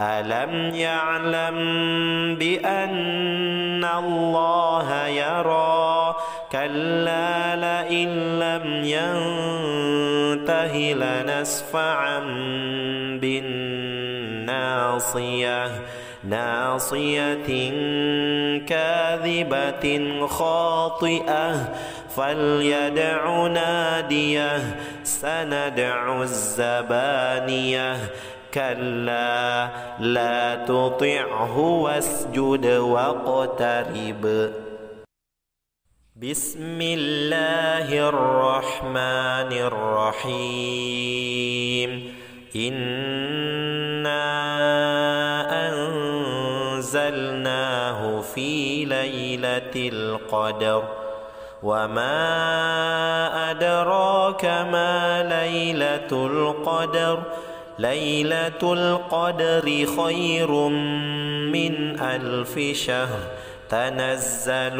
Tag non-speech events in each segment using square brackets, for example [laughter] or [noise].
ألم يعلم بأن الله يرى كلا لئن لم ينته لنسفعا بالناصية ناصية كاذبة خاطئة فليدع ناديه سندع الزبانيه كلا لا تطعه واسجد واقترب بسم الله الرحمن الرحيم إنا أنزلناه في ليلة القدر وما أدراك ما ليلة القدر ليلة القدر خير من ألف شهر تنزل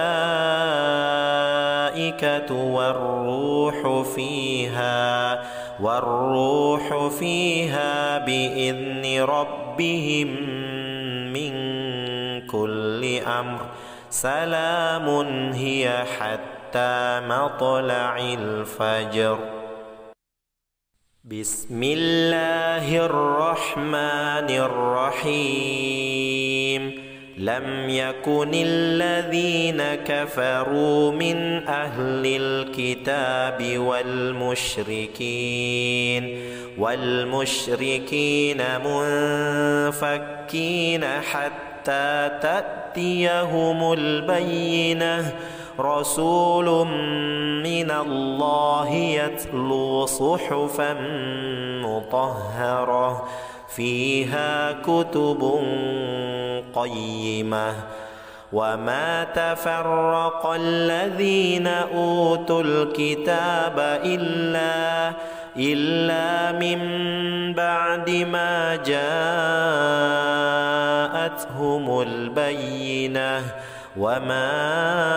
الملائكة والروح فيها والروح فيها بإذن ربهم من كل أمر سلام هي حتى مطلع الفجر بسم الله الرحمن الرحيم لم يكن الذين كفروا من أهل الكتاب والمشركين والمشركين منفكين حتى تأتيهم البينة رسول من الله يتلو صحفا مطهره فيها كتب قيمه وما تفرق الذين اوتوا الكتاب الا الا من بعد ما جاءتهم البينه وما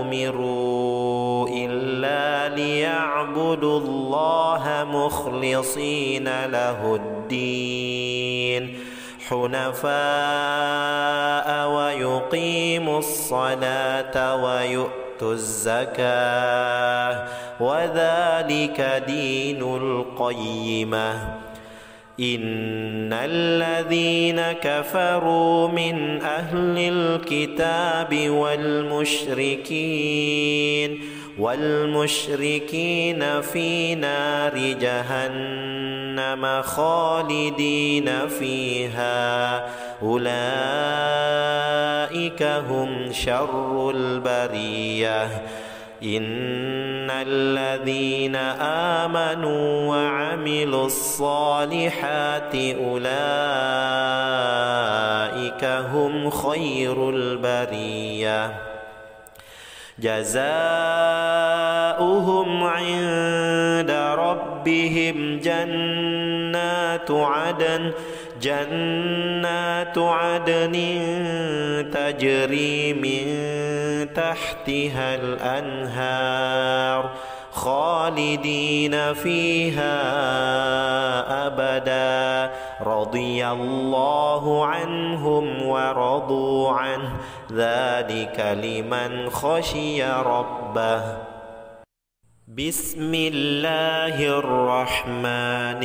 امروا الا ليعبدوا الله مخلصين له الدين حنفاء ويقيموا الصلاه ويؤتوا الزكاه وذلك دين القيمه إن الذين كفروا من أهل الكتاب والمشركين والمشركين في نار جهنم خالدين فيها أولئك هم شر البريه إن الذين آمنوا وعملوا الصالحات أولئك هم خير البرية جزاؤهم عند ربهم جنات عدن ۖ جنات عدن تجري من تحتها الأنهار خالدين فيها أبدا رضي الله عنهم ورضوا عنه ذلك لمن خشي ربه بسم الله الرحمن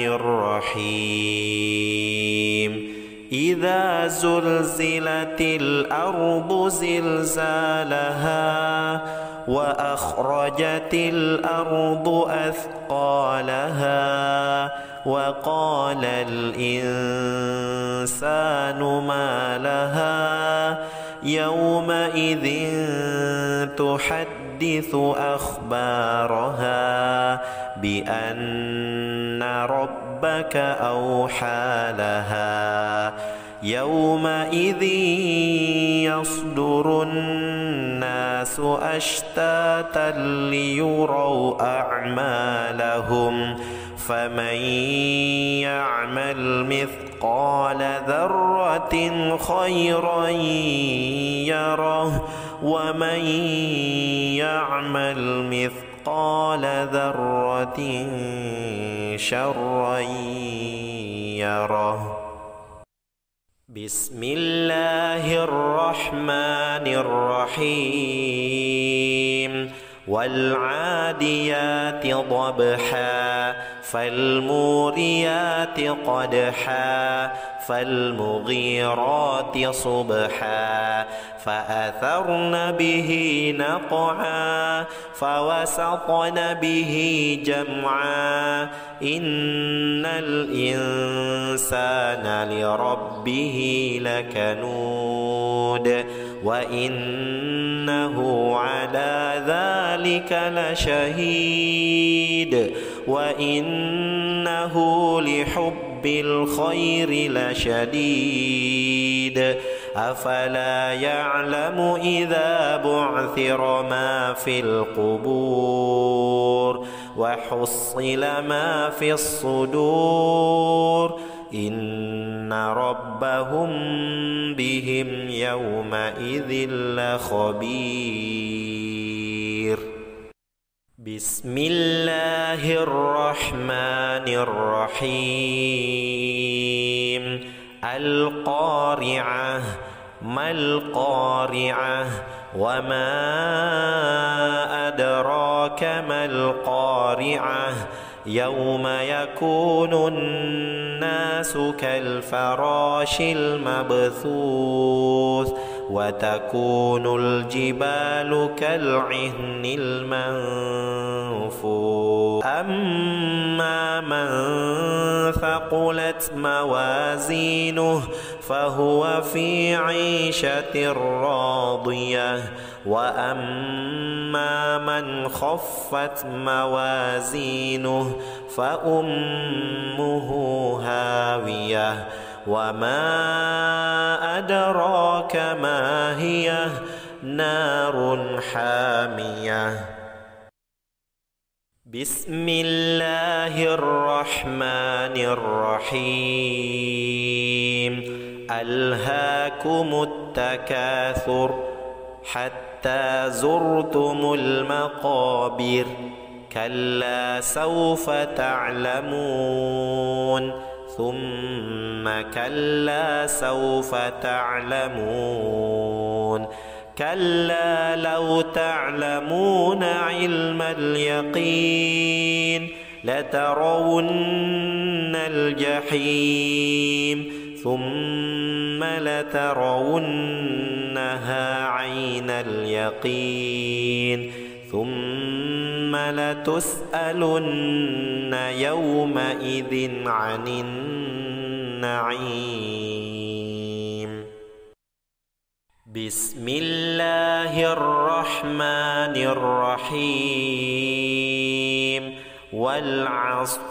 الرحيم إذا زلزلت الأرض زلزالها وأخرجت الأرض أثقالها وقال الإنسان ما لها يومئذ تحدث أخبارها بأن ربك أوحى لها يومئذ يصدر الناس أشتاتا ليروا أعمالهم فمن يعمل مثل مثقال ذرة خيرا يره ومن يعمل مثقال ذرة شرا يره بسم الله الرحمن الرحيم والعاديات ضبحا فالموريات قدحا فالمغيرات صبحا فأثرن به نقعا فوسطن به جمعا إن الإنسان لربه لكنود وإنه على ذلك لشهيد وإنه لحب الخير لشديد أفلا يعلم إذا بعثر ما في القبور وحصل ما في الصدور إن ربهم بهم يومئذ لخبير بسم الله الرحمن الرحيم القارعة ما القارعة وما أدراك ما القارعة يوم يكون الناس كالفراش المبثوث وتكون الجبال كالعهن المنفور أما من ثقلت موازينه فهو في عيشة راضية وأما من خفت موازينه فأمه هاوية وما أدراك ما هي نار حامية بسم الله الرحمن الرحيم ألهاكم التكاثر حتى زرتم المقابر كلا سوف تعلمون ثم كلا سوف تعلمون كلا لو تعلمون علم اليقين لترون الجحيم ثم لترونها عين اليقين ثم ثم لتسألن يومئذ عن النعيم بسم الله الرحمن الرحيم والعصر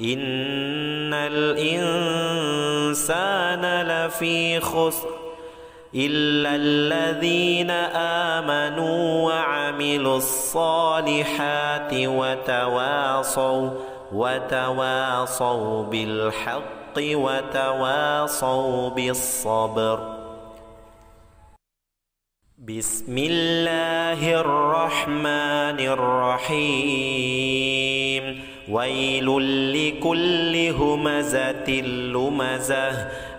إن الإنسان لفي خسر إلا الذين آمنوا وعملوا الصالحات وتواصوا وتواصوا بالحق وتواصوا بالصبر بسم الله الرحمن الرحيم ويل لكل همزة لمزة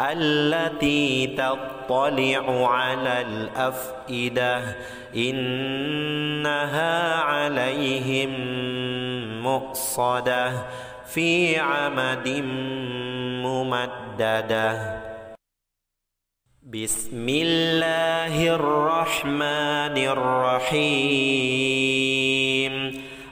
التي تطلع على الأفئدة إنها عليهم مؤصدة في عمد ممدده بسم الله الرحمن الرحيم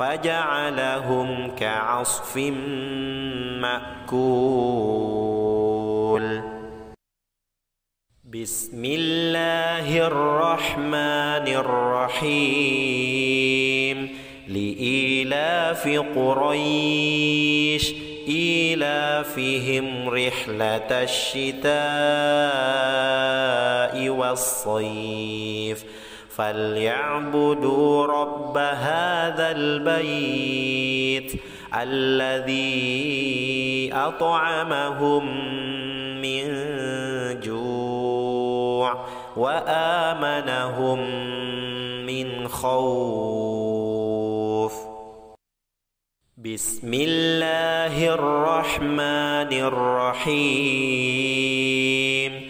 فجعلهم كعصف مأكول بسم الله الرحمن الرحيم لإيلاف قريش إيلافهم رحلة الشتاء والصيف فليعبدوا رب هذا البيت الذي أطعمهم من جوع وآمنهم من خوف بسم الله الرحمن الرحيم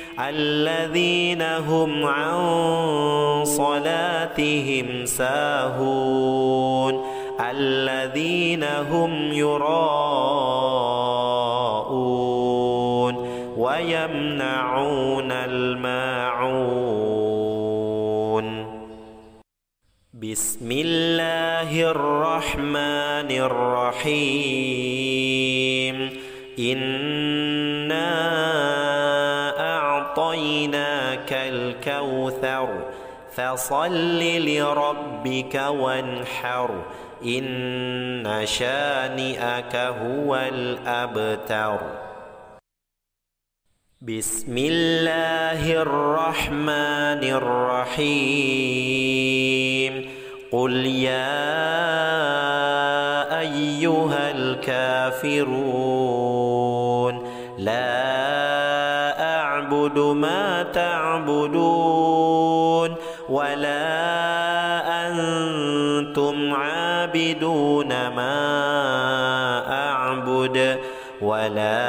الذين هم عن صلاتهم ساهون الذين هم يراءون ويمنعون الماعون بسم الله الرحمن الرحيم إن والأوثر فصل لربك وانحر إن شانئك هو الأبتر بسم الله الرحمن الرحيم قل يا أيها الكافرون لا أعبد ما تعبدون تعبدون ما أعبد ولا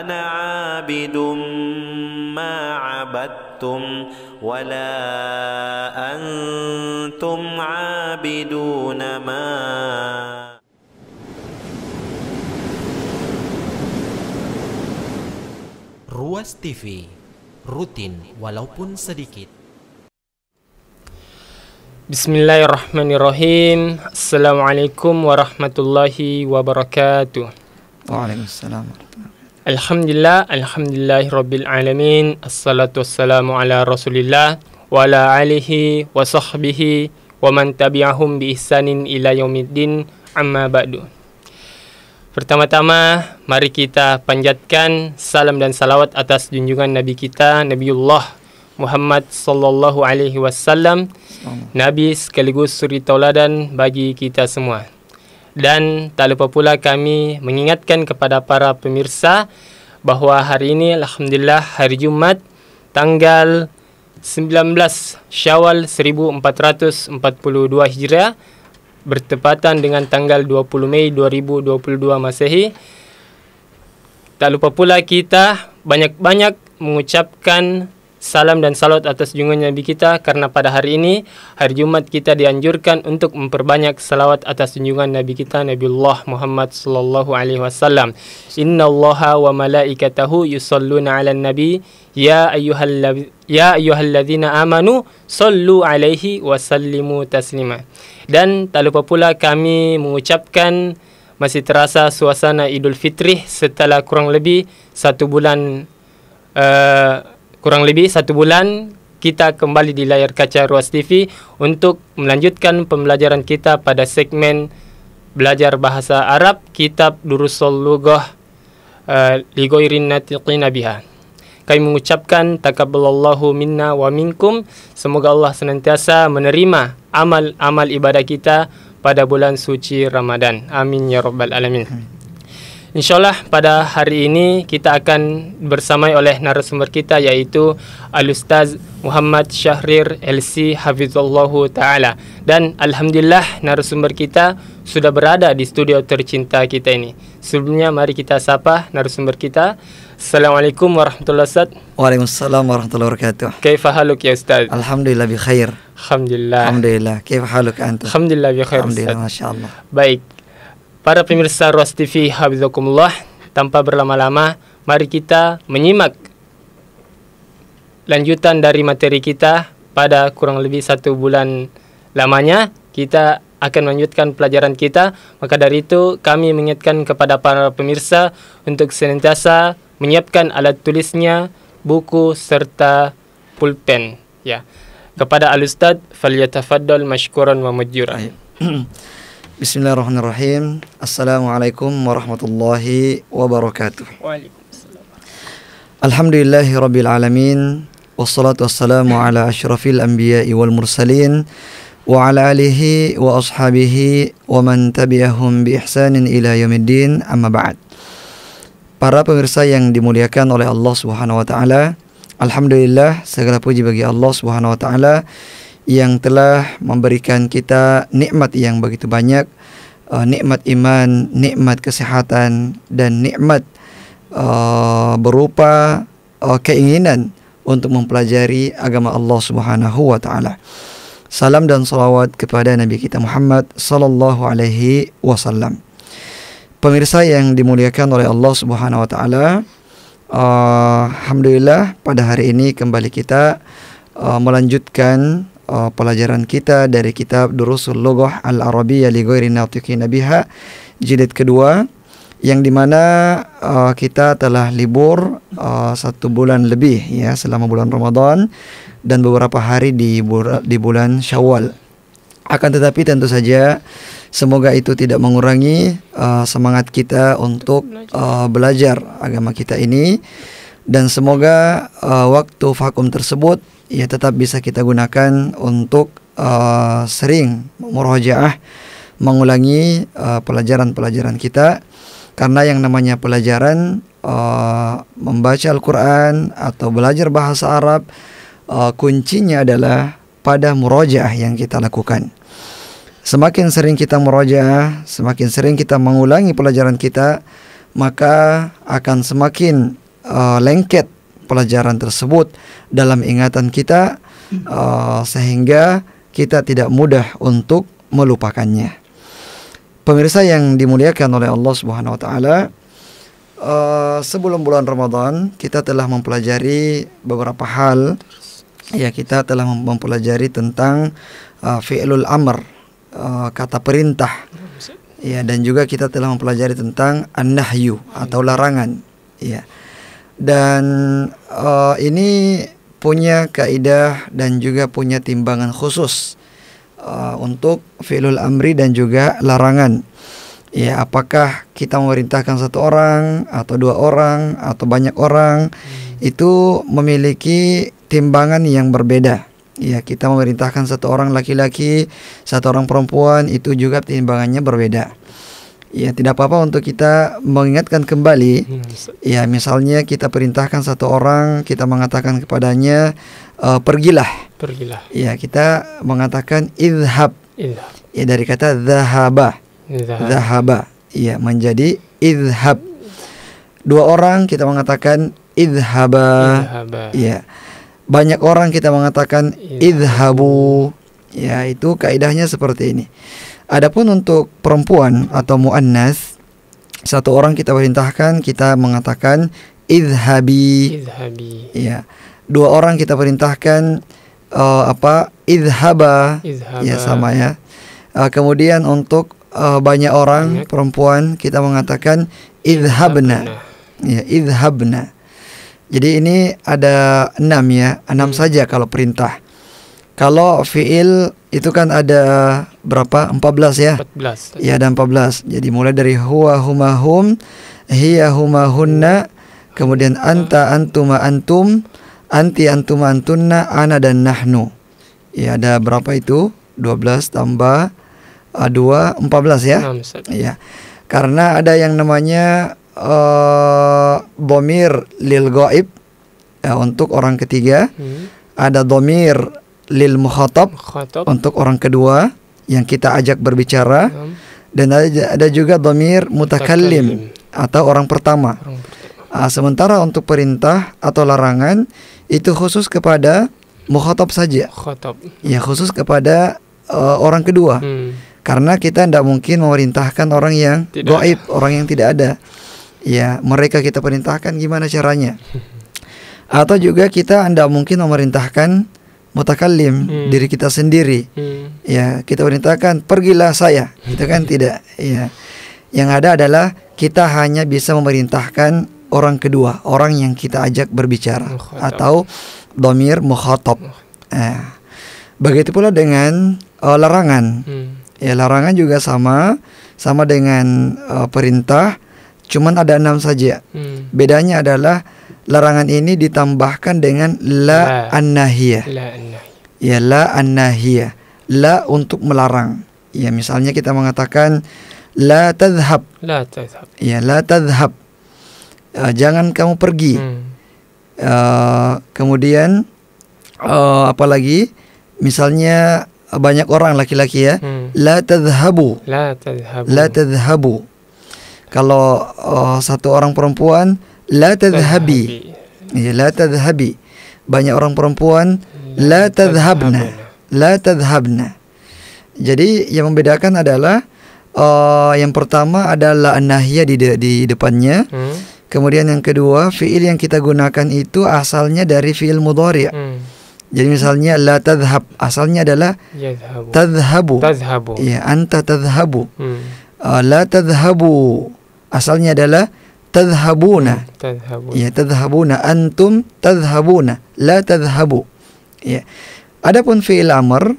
أنا عابد ما عبدتم ولا أنتم عابدون ما Ruas TV rutin walaupun sedikit. Bismillahirrahmanirrahim. Assalamualaikum warahmatullahi wabarakatuh. Waalaikumsalam. Alhamdulillah, alhamdulillah rabbil alamin. Assalatu wassalamu ala Rasulillah wa ala alihi wa sahbihi wa man tabi'ahum bi ihsanin ila yaumiddin. Amma ba'du. Pertama-tama, mari kita panjatkan salam dan salawat atas junjungan Nabi kita, Nabiullah Muhammad sallallahu alaihi wasallam nabi sekaligus suri tauladan bagi kita semua. Dan tak lupa pula kami mengingatkan kepada para pemirsa bahawa hari ini alhamdulillah hari Jumat tanggal 19 Syawal 1442 Hijrah bertepatan dengan tanggal 20 Mei 2022 Masehi. Tak lupa pula kita banyak-banyak mengucapkan Salam dan salut atas junjungan Nabi kita karena pada hari ini hari Jumat kita dianjurkan untuk memperbanyak salawat atas junjungan Nabi kita Nabi Allah Muhammad sallallahu alaihi wasallam. Inna Allah wa malaikatahu yusalluna 'alan nabi ya ayuhal ya ayuhal ladina amanu sallu 'alaihi wasallimu taslima. Dan tak lupa pula kami mengucapkan masih terasa suasana Idul Fitri setelah kurang lebih satu bulan uh, kurang lebih satu bulan kita kembali di layar kaca Ruas TV untuk melanjutkan pembelajaran kita pada segmen belajar bahasa Arab kitab Durusul Lughah uh, eh, Ligoirin Natiqina Biha. Kami mengucapkan takabbalallahu minna wa minkum. Semoga Allah senantiasa menerima amal-amal ibadah kita pada bulan suci Ramadan. Amin ya rabbal alamin. Amin. Insya Allah pada hari ini kita akan bersamai oleh narasumber kita yaitu Alustaz Muhammad Syahrir LC Habibullahu Ta'ala Dan Alhamdulillah narasumber kita sudah berada di studio tercinta kita ini Sebelumnya mari kita sapa narasumber kita Assalamualaikum warahmatullahi wabarakatuh Waalaikumsalam warahmatullahi wabarakatuh Kaifa ya Ustaz? Alhamdulillah bi khair Alhamdulillah Alhamdulillah Kaifa anta? Alhamdulillah bi khair Alhamdulillah Masya Allah Baik Para pemirsa Ruas TV Habizakumullah Tanpa berlama-lama Mari kita menyimak Lanjutan dari materi kita Pada kurang lebih satu bulan lamanya Kita akan melanjutkan pelajaran kita Maka dari itu kami mengingatkan kepada para pemirsa Untuk senantiasa menyiapkan alat tulisnya Buku serta pulpen Ya Kepada Al-Ustaz Falyatafaddal mashkuran wa majuran [clears throat] بسم الله الرحمن الرحيم السلام عليكم ورحمة الله وبركاته الحمد لله رب العالمين والصلاة والسلام على أشرف الأنبياء والمرسلين وعلى آله وأصحابه ومن تبعهم بإحسان إلى يوم الدين أما بعد Para pemirsa yang dimuliakan oleh Allah Subhanahu wa taala, alhamdulillah segala puji bagi Allah Subhanahu wa taala yang telah memberikan kita nikmat yang begitu banyak uh, nikmat iman nikmat kesehatan dan nikmat uh, berupa uh, keinginan untuk mempelajari agama Allah Subhanahu wa taala salam dan salawat kepada nabi kita Muhammad sallallahu alaihi wasallam pemirsa yang dimuliakan oleh Allah Subhanahu wa taala uh, Alhamdulillah pada hari ini kembali kita uh, melanjutkan uh, pelajaran kita dari kitab Durusul Lughah Al-Arabiyyah li ghairi natiqina biha jilid kedua yang dimana uh, eh, kita telah libur uh, satu bulan lebih ya selama bulan Ramadan dan beberapa hari di, di bulan Syawal. Akan tetapi tentu saja semoga itu tidak mengurangi uh, semangat kita untuk uh, belajar agama kita ini dan semoga uh, waktu vakum tersebut ya tetap bisa kita gunakan untuk uh, sering murojaah mengulangi eh, pelajaran-pelajaran uh, kita karena yang namanya pelajaran uh, membaca Al-Qur'an atau belajar bahasa Arab uh, kuncinya adalah pada murojaah yang kita lakukan. Semakin sering kita murojaah, semakin sering kita mengulangi pelajaran kita, maka akan semakin uh, lengket pelajaran tersebut dalam ingatan kita uh, sehingga kita tidak mudah untuk melupakannya. Pemirsa yang dimuliakan oleh Allah Subhanahu wa taala, uh, sebelum bulan Ramadan kita telah mempelajari beberapa hal ya kita telah mempelajari tentang uh, fi'lul amr uh, kata perintah ya dan juga kita telah mempelajari tentang an-nahyu atau larangan ya dan uh, ini punya kaidah dan juga punya timbangan khusus uh, untuk fi'lul amri dan juga larangan. Ya, apakah kita memerintahkan satu orang atau dua orang atau banyak orang hmm. itu memiliki timbangan yang berbeda. Ya, kita memerintahkan satu orang laki-laki, satu orang perempuan itu juga timbangannya berbeda. Ya, tidak apa-apa untuk kita mengingatkan kembali. Hmm. Ya, misalnya kita perintahkan satu orang, kita mengatakan kepadanya, e, pergilah. Pergilah. Ya, kita mengatakan idhab. Ya, dari kata zahaba. Zahaba. Ya, menjadi idhab. Dua orang kita mengatakan idhaba. Ya. Banyak orang kita mengatakan idhabu. idhabu. Ya, itu kaidahnya seperti ini. Adapun untuk perempuan atau muannas satu orang kita perintahkan kita mengatakan idhabi. Idhabi. Iya. Dua orang kita perintahkan uh, apa? Idhaba. Idhaba. Ya sama ya. Uh, kemudian untuk uh, banyak orang banyak. perempuan kita mengatakan idhabna. Ya, idhabna. Jadi ini ada enam ya, enam hmm. saja kalau perintah. Kalau fiil itu kan ada berapa? 14 ya? 14. Iya, ada 14. Jadi mulai dari huwa huma hum, hiya huma hunna, kemudian anta antuma antum, anti antuma antunna, ana dan nahnu. Iya, ada berapa itu? 12 tambah uh, 2 14 ya? Iya. Karena ada yang namanya uh, bomir lil goib ya, untuk orang ketiga. Hmm. Ada domir lil muhatab untuk orang kedua yang kita ajak berbicara dan ada, ada juga domir mutakallim atau orang pertama. Uh, sementara untuk perintah atau larangan itu khusus kepada muhatab saja. Mukhatab. Ya khusus kepada uh, orang kedua. Hmm. Karena kita tidak mungkin memerintahkan orang yang goib, orang yang tidak ada. Ya mereka kita perintahkan gimana caranya. [laughs] Atau juga kita tidak mungkin memerintahkan mutakallim hmm. diri kita sendiri hmm. ya kita perintahkan pergilah saya itu kan hmm. tidak ya yang ada adalah kita hanya bisa memerintahkan orang kedua orang yang kita ajak berbicara mukhatab. atau domir mukhatab eh. begitu pula dengan uh, larangan hmm. ya larangan juga sama sama dengan uh, perintah cuman ada enam saja hmm. bedanya adalah Larangan ini ditambahkan dengan la, an-nahiyah, La Ya la an-nahiyah, La untuk melarang. Ya misalnya kita mengatakan la tadhhab. La tadhhab. Ya la tadhhab. Uh, jangan kamu pergi. Hmm. Uh, kemudian uh, eh, apalagi misalnya banyak orang laki-laki ya hmm. la tadhhabu la tadhhabu la tadhhabu kalau uh, satu orang perempuan la tadhhabi. Ya, la tadhhabi. Banyak orang perempuan la tadhhabna. La tadhhabna. Jadi yang membedakan adalah uh, yang pertama adalah la di de di depannya. Hmm. Kemudian yang kedua, fiil yang kita gunakan itu asalnya dari fiil mudhari'. Hmm. Jadi misalnya la tadhhab asalnya adalah tadhhabu. Tadhhabu. Ya, anta tadhhabu. Hmm. Uh, la tadhhabu asalnya adalah tadhhabuna. Hmm, tadhhabuna. Ya, tadhhabuna antum tadhhabuna, la tadhhabu. Ya. Adapun fiil amr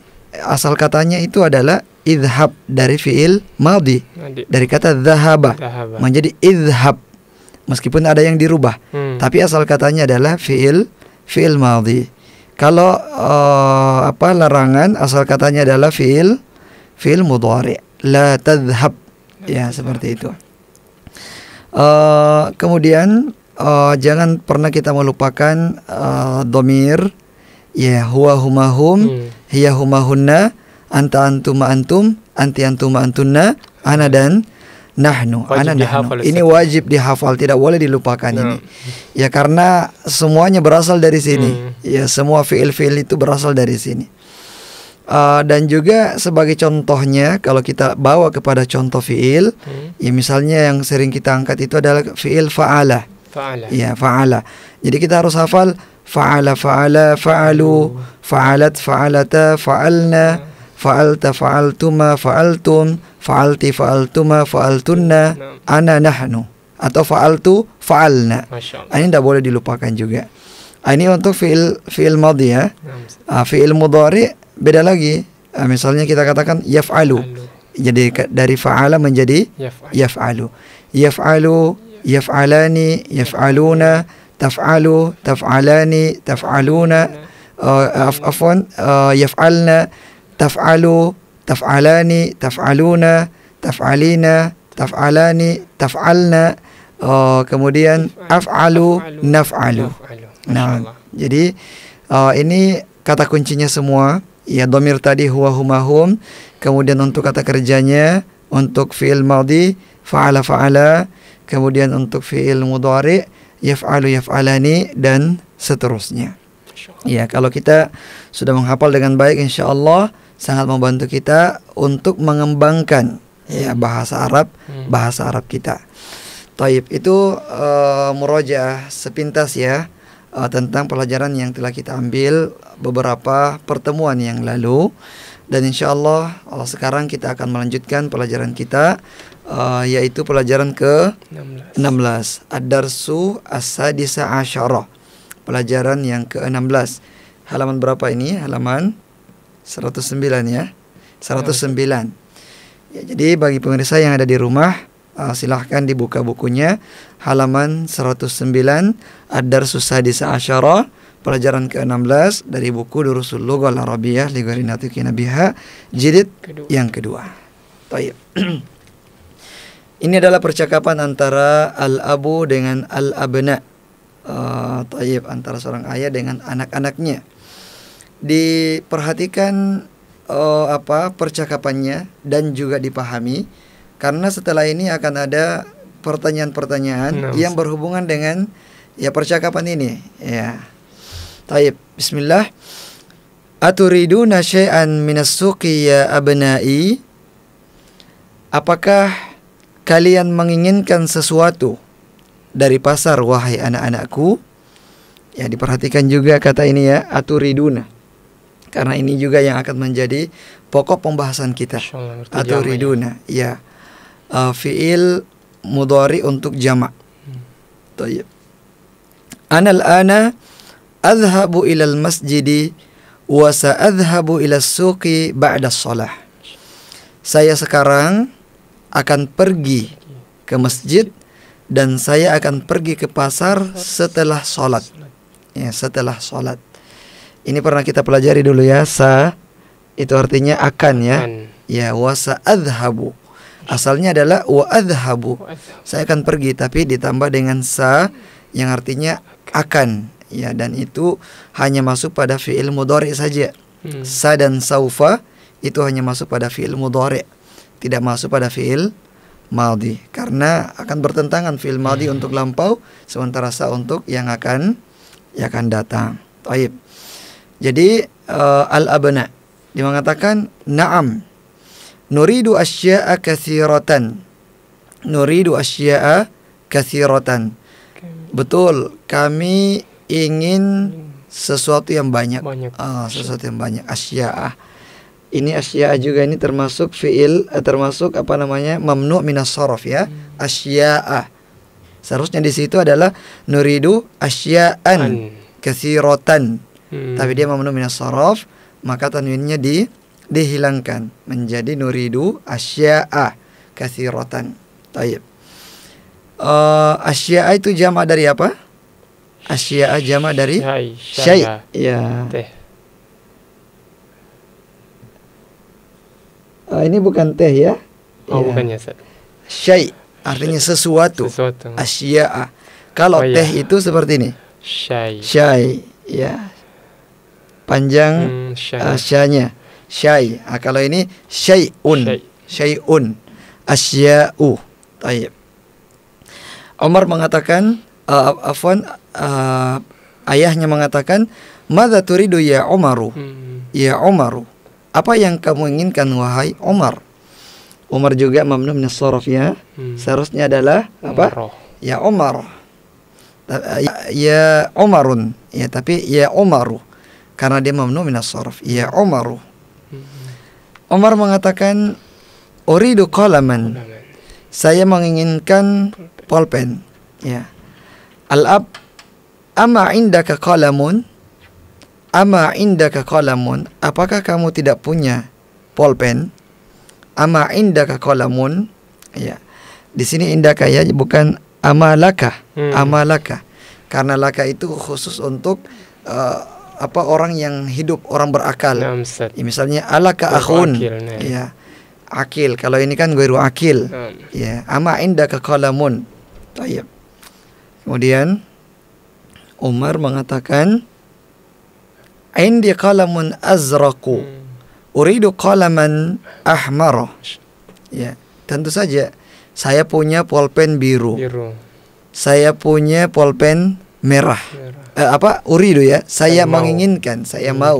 asal katanya itu adalah idhab dari fiil madhi dari kata dhahaba, menjadi idhab meskipun ada yang dirubah hmm. tapi asal katanya adalah fiil fiil madhi kalau uh, apa larangan asal katanya adalah fiil fiil mudhari la tadhhab ya seperti itu Uh, kemudian uh, jangan pernah kita melupakan uh, domir ya yeah, huwa huma hum hmm. hiya huma hunna anta antuma antum anti antuma antunna ana dan nahnu wajib ana nahnu ini wajib dihafal tidak boleh dilupakan ini nah. ya karena semuanya berasal dari sini hmm. ya semua fiil-fiil itu berasal dari sini Uh, dan juga sebagai contohnya kalau kita bawa kepada contoh fiil hmm. ya misalnya yang sering kita angkat itu adalah fiil faala faala ya faala jadi kita harus hafal faala faala faalu faalat faalata faalna ya. faalta faaltuma faaltum faalti faaltuma faaltunna nah. ana nahnu atau faaltu faalna nah, ini tidak boleh dilupakan juga Ah, ini untuk fiil fiil madhi ya. Uh, fiil mudhari beda lagi. Ah, misalnya kita katakan yaf'alu. Jadi dari fa'ala menjadi yaf'alu. Yaf'alu, yaf'alani, yaf'aluna, taf'alu, taf'alani, taf'aluna, uh, afwan, uh, yaf'alna, taf'alu, taf'alani, taf'aluna, taf'alina, taf'alani, taf'alna. Uh, kemudian af'alu, naf'alu. Nah, jadi uh, ini kata kuncinya semua. Ya domir tadi huwa humahum. Kemudian untuk kata kerjanya, untuk fiil mawdi fa'ala fa'ala. Kemudian untuk fiil mudhari yaf'alu yaf'alani dan seterusnya. Ya, kalau kita sudah menghafal dengan baik insya Allah sangat membantu kita untuk mengembangkan ya hmm. bahasa Arab, hmm. bahasa Arab kita. Taib itu uh, murojaah sepintas ya uh, tentang pelajaran yang telah kita ambil beberapa pertemuan yang lalu dan insya Allah uh, sekarang kita akan melanjutkan pelajaran kita uh, yaitu pelajaran ke 16, Adarsu Ad-Darsu as pelajaran yang ke-16 halaman berapa ini halaman 109 ya 109 ya, jadi bagi pemirsa yang ada di rumah uh, silahkan dibuka bukunya halaman 109 ad Susah di Sa'asyara pelajaran ke-16 dari buku Durusul Lughah Arabiyah li Ghairinatikina biha jilid kedua. yang kedua. Taib. [clears throat] Ini adalah percakapan antara al-abu dengan al-abna. Uh, ah, taib antara seorang ayah dengan anak-anaknya. Diperhatikan uh, apa percakapannya dan juga dipahami karena setelah ini akan ada pertanyaan-pertanyaan nah, yang berhubungan dengan ya percakapan ini ya. Taib, bismillah. Aturiduna syai'an minas ya abna'i? Apakah kalian menginginkan sesuatu dari pasar wahai anak-anakku? Ya diperhatikan juga kata ini ya, aturiduna. Karena ini juga yang akan menjadi pokok pembahasan kita. Aturiduna, ya. ya uh, fiil mudhari untuk jamak. Tayyib. Ana al-ana adhabu ila al-masjidi wa sa'adhhabu ila suqi ba'da shalah. Saya sekarang akan pergi ke masjid dan saya akan pergi ke pasar setelah sholat. Ya, setelah sholat. Ini pernah kita pelajari dulu ya. Sa itu artinya akan ya. Ya wasa adhabu Asalnya adalah wa adhabu. Saya akan pergi tapi ditambah dengan sa yang artinya akan ya dan itu hanya masuk pada fiil mudhari saja. Hmm. Sa dan saufa itu hanya masuk pada fiil mudhari. Tidak masuk pada fiil maldi karena akan bertentangan fiil maldi untuk lampau sementara sa untuk yang akan yang akan datang. Baik. Jadi uh, al-abna dimengatakan na'am Nuridu asya'a kathiratan. Nuridu asya'a kathiratan. Okay. Betul, kami ingin sesuatu yang banyak. banyak. Oh, sesuatu yang banyak. asyaa. Ini asya'a juga ini termasuk fi'il, eh, termasuk apa namanya? mamnu' minas sorof ya. Hmm. Seharusnya di situ adalah nuridu asya'an kathiratan. Hmm. Tapi dia mamnu' minas sorof, maka tanwinnya di dihilangkan menjadi nuridu asya'a kasirotan. Taib. Uh, asya'a itu jama dari apa? Asya'a jama dari syai. Ya. Teh. Uh, ini bukan teh ya? Oh, ya. bukannya, Syai artinya sesuatu. Sesuatu. Asya'a. Kalau oh, iya. teh ya. itu seperti ini. Syai. Syai, ya. Panjang hmm, syai. Uh, syai. Ah, kalau ini syai'un. Syai'un. Asya'u. Taib. Umar mengatakan uh, afwan uh, ayahnya mengatakan Mada turidu ya Umaru hmm. Ya Umaru Apa yang kamu inginkan wahai Umar Umar juga mamnu min ya hmm. Seharusnya adalah apa? Ya Umar uh, ya, ya, Omarun, Ya tapi ya Omaru, Karena dia mamnu minasorof, Ya Omaru. Omar mengatakan ori do kolaman. Saya menginginkan polpen Ya. Al-ab ama indaka kolamun Ama indaka kolamun Apakah kamu tidak punya pulpen? Ama indaka kolamun Ya. Di sini indaka ya bukan amalaka. Hmm. Amalaka. Karena laka itu khusus untuk eh, apa orang yang hidup orang berakal. Ya, misalnya alaka akhun. Nah. Ya. Akil. Kalau ini kan guru akil. Ya, ama ke qalamun. Tayyib. Kemudian Umar mengatakan Indi qalamun azraqu. Hmm. Uridu qalaman ahmaro, Ya, tentu saja saya punya pulpen biru. biru. Saya punya pulpen merah, merah. Eh, apa uridu ya saya, saya menginginkan saya hmm. mau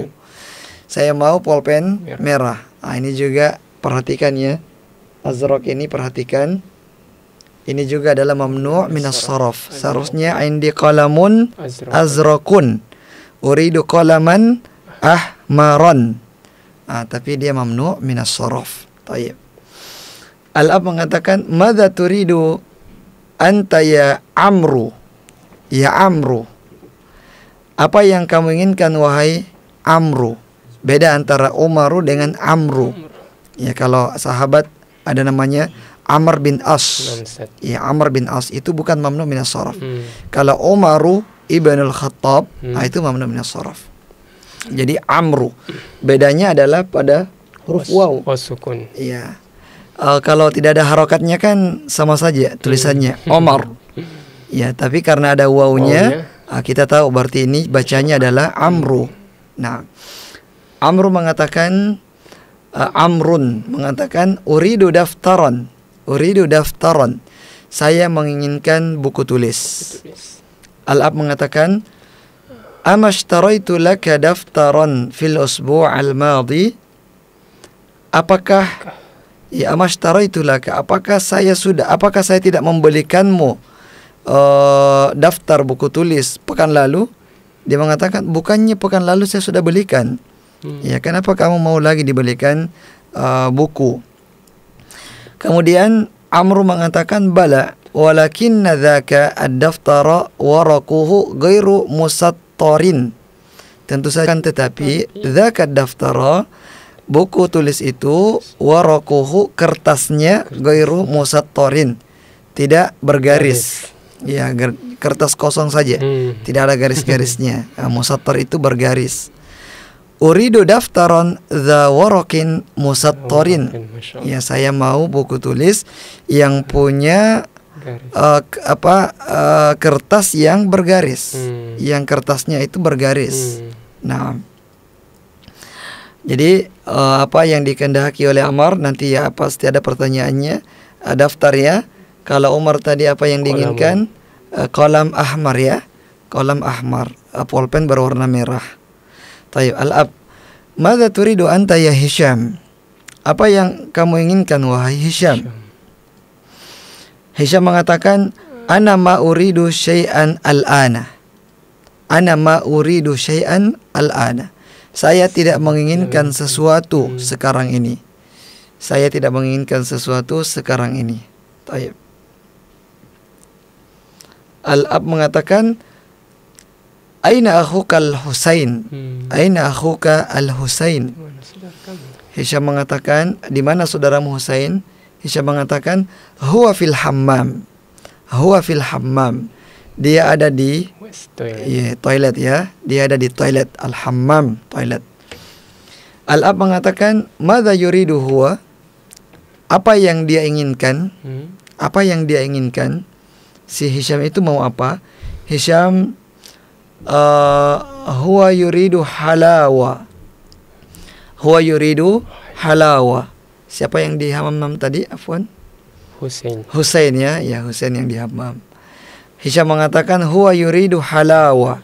saya mau pulpen merah, merah. Nah, ini juga perhatikan ya azrok ini perhatikan ini juga adalah mamnu minas saraf seharusnya indi qalamun azrakun uridu qalaman ahmaron ah, tapi dia mamnu minas saraf tayyib Al-Ab mengatakan Mada turidu Anta ya amru Ya Amru. Apa yang kamu inginkan wahai Amru? Beda antara Umaru dengan Amru. Ya kalau sahabat ada namanya Amr bin As. Ya Amr bin As itu bukan mamnu minas saraf. Hmm. Kalau Umaru ibn al Khattab hmm. nah, itu mamnu minas saraf. Jadi Amru bedanya adalah pada huruf waw. Ya Uh, kalau tidak ada harokatnya kan sama saja tulisannya hmm. Omar. Ya, tapi karena ada wawunya, oh, ah, kita tahu berarti ini bacanya adalah amru. Nah, amru mengatakan uh, amrun mengatakan uridu daftaron. Uridu daftaron. Saya menginginkan buku tulis. Al-Ab mengatakan Amashtaraitu laka daftaron fil usbu' al madi Apakah ya itu laka apakah saya sudah apakah saya tidak membelikanmu uh, daftar buku tulis pekan lalu dia mengatakan bukannya pekan lalu saya sudah belikan hmm. ya kenapa kamu mau lagi dibelikan uh, buku kemudian Amru mengatakan bala walakin dzaka ad-daftara gairu ghairu musattarin tentu saja kan, tetapi iya. dzaka daftar buku tulis itu warakuhu kertasnya ghairu musattarin tidak bergaris ya kertas kosong saja hmm. tidak ada garis-garisnya [laughs] nah, musator itu bergaris Uridu daftaron the warokin musatorin. Ya saya mau buku tulis yang punya garis. uh, apa uh, kertas yang bergaris, hmm. yang kertasnya itu bergaris. Hmm. Nah, jadi uh, apa yang dikendaki oleh Amar nanti ya pasti ada pertanyaannya uh, daftar ya. Kalau Umar tadi apa yang diinginkan? Kolam, uh, eh, kolam ahmar ya. Kolam ahmar, uh, pulpen berwarna merah. Tayyib al-ab. Mada turidu anta ya Hisham? Apa yang kamu inginkan wahai Hisham? Hisham mengatakan, "Ana ma uridu syai'an al-ana." Ana ma uridu syai'an al-ana. Saya tidak menginginkan sesuatu sekarang ini. Saya tidak menginginkan sesuatu sekarang ini. Taib. Al-Ab mengatakan Aina al Husain? Hmm. Aina akhuka al-Husain? Hisham mengatakan, di mana saudaramu Husain? Hisham mengatakan, huwa fil hammam. Huwa fil hammam. Dia ada di toilet. Yeah, toilet ya. Dia ada di toilet al hammam, toilet. Al Ab mengatakan, "Madza yuridu huwa?" Apa yang dia inginkan? Hmm. Apa yang dia inginkan? si Hisham itu mau apa? Hisham uh, huwa yuridu halawa. Huwa yuridu halawa. Siapa yang di hammam tadi? Afwan. Hussein. Hussein ya, ya Hussein yang di hammam. Hisham mengatakan huwa yuridu halawa.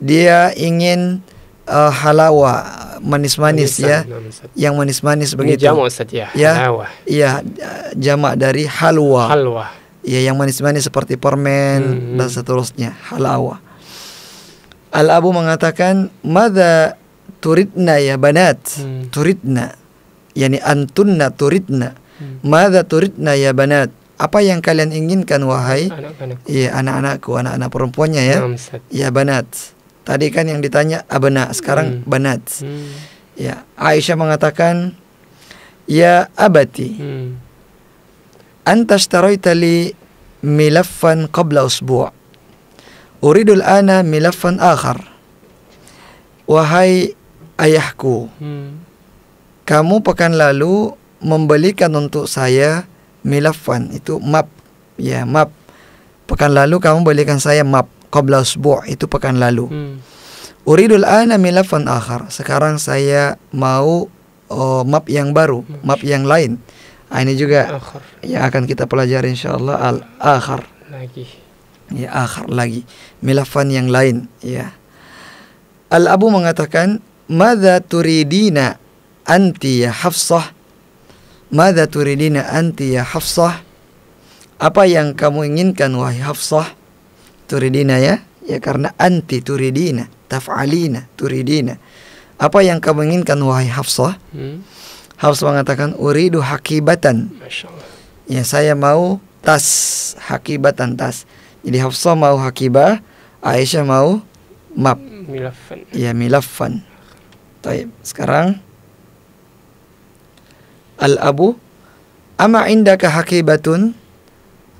Dia ingin uh, halawa manis-manis ya. Yang manis-manis begitu. jamak Ustaz ya. ya halawa. Ya, ya jamak dari halwa. Halwa ya yang manis-manis seperti permen hmm. hmm. dan seterusnya halawa al abu mengatakan mada turidna ya banat hmm. turidna yani antunna turidna hmm. mada turidna ya banat apa yang kalian inginkan wahai anak-anak iya, anak-anakku anak-anak perempuannya ya Namsad. ya banat tadi kan yang ditanya abna sekarang hmm. banat hmm. ya Aisyah mengatakan ya abati hmm anta ishtaraita li milaffan qabla usbu' uridul ana milaffan akhar wahai ayahku hmm. kamu pekan lalu membelikan untuk saya milaffan itu map ya map pekan lalu kamu belikan saya map qabla usbu' itu pekan lalu hmm. uridul ana milafan akhar sekarang saya mau uh, map yang baru hmm. map yang lain Nah, ini juga akhir. yang akan kita pelajari insyaallah al-akhar. Lagi. Ya, akhar lagi. Milafan yang lain, ya. Al-Abu mengatakan, "Madza turidina anti ya Hafsah?" Madza turidina anti ya Hafsah? Apa yang kamu inginkan wahai Hafsah? Turidina ya, ya karena anti turidina, taf'alina, turidina. Apa yang kamu inginkan wahai Hafsah? Hmm harus mengatakan uridu hakibatan. Ya saya mau tas hakibatan tas. Jadi Hafsah mau hakibah, Aisyah mau map. Milafan. Ya milafan. Taib. Sekarang al abu ama indaka hakibatun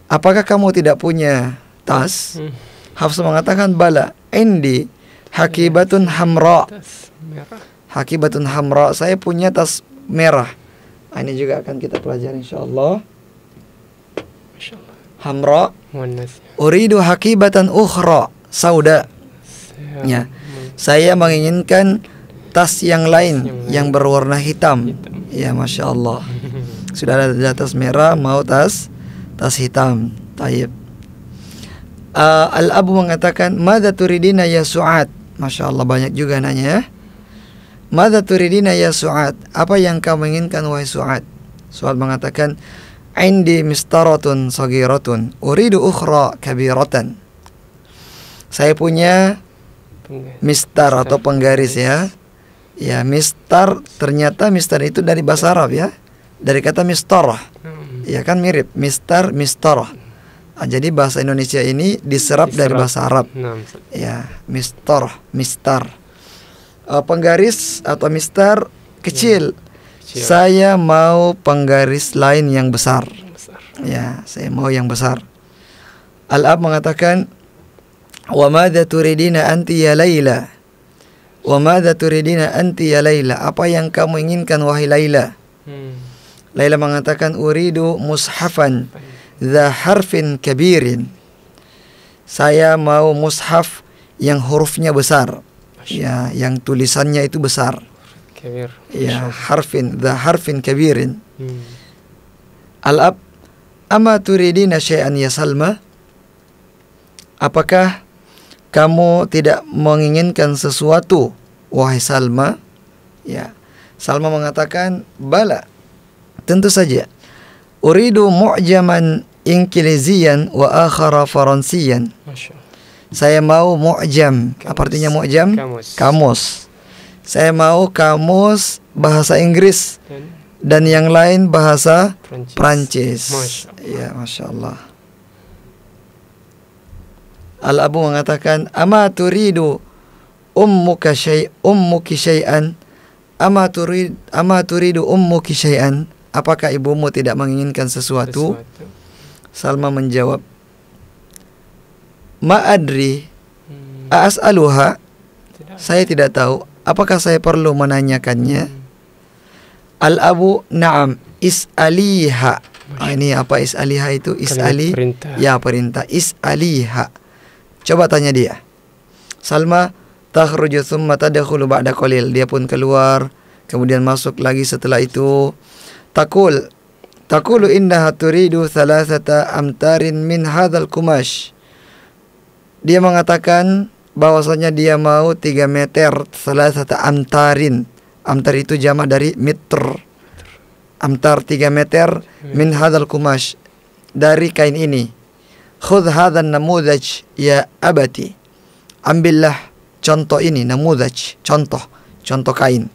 apakah kamu tidak punya tas hmm. Hafsah mengatakan bala Endi hakibatun hamra hakibatun hamra saya punya tas merah. Ah, ini juga akan kita pelajari insya Allah. Hamra. Uridu hakibatan ukhra. Sauda. Ya. Saya menginginkan tas yang lain yang berwarna hitam. Ya, masya Allah. Sudah ada tas merah, mau tas tas hitam. Taib. Uh, ah, Al Abu mengatakan, "Mada turidina ya Su'ad?" Masya Allah banyak juga nanya. Ya. Mada turidina ya Su'ad? Apa yang kau inginkan wahai Su'ad? Su'ad mengatakan, Indi mistaratun sagiratun Uridu ukhra kabiratan Saya punya Mistar atau penggaris ya Ya mistar Ternyata mistar itu dari bahasa Arab ya Dari kata mistarah hmm. Ya kan mirip Mistar mistarah ah, Jadi bahasa Indonesia ini diserap, diserap. dari bahasa Arab nah, Ya mistarah Mistar uh, penggaris atau mister kecil. Ya. Kecil. Saya mau penggaris lain yang besar. besar. Ya, saya mau yang besar. Al-Ab mengatakan, "Wa madza turidina anti ya Laila?" Wa madza turidina anti ya Laila? Apa yang kamu inginkan wahai Laila? Hmm. Laila mengatakan, "Uridu mushafan dha harfin kabirin." Saya mau mushaf yang hurufnya besar ya yang tulisannya itu besar Kabir. ya harfin the harfin kabirin hmm. al ab ama turidina syai'an ya salma apakah kamu tidak menginginkan sesuatu wahai salma ya salma mengatakan bala tentu saja uridu mu'jaman inkilizian wa akhara faransiyan Masya saya mau mu'jam. jam. Apa artinya mu'jam? Kamus. kamus. Saya mau kamus bahasa Inggris dan, dan yang lain bahasa Prancis. Ya, Masya Allah. Al-Abu mengatakan, "Ama turidu ummuka syai ummuki syai'an?" Ama turid ama turidu ummuki syai'an? Apakah ibumu tidak menginginkan sesuatu? sesuatu. Salma menjawab, ma'adri hmm. as'aluha saya tidak tahu apakah saya perlu menanyakannya hmm. al abu na'am is'aliha ah, ini apa is'aliha itu is'ali perintah. ya perintah is'aliha coba tanya dia Salma takhruju thumma tadkhulu ba'da qalil. Dia pun keluar, kemudian masuk lagi setelah itu. Takul Takulu innaha turidu thalathata amtarin min hadzal kumash dia mengatakan bahwasanya dia mau 3 meter salah satu amtarin. Amtar itu jama dari meter. Amtar 3 meter hmm. min hadal kumash dari kain ini. Khudh hadan namudaj ya abati. Ambillah contoh ini namudaj, contoh, contoh kain.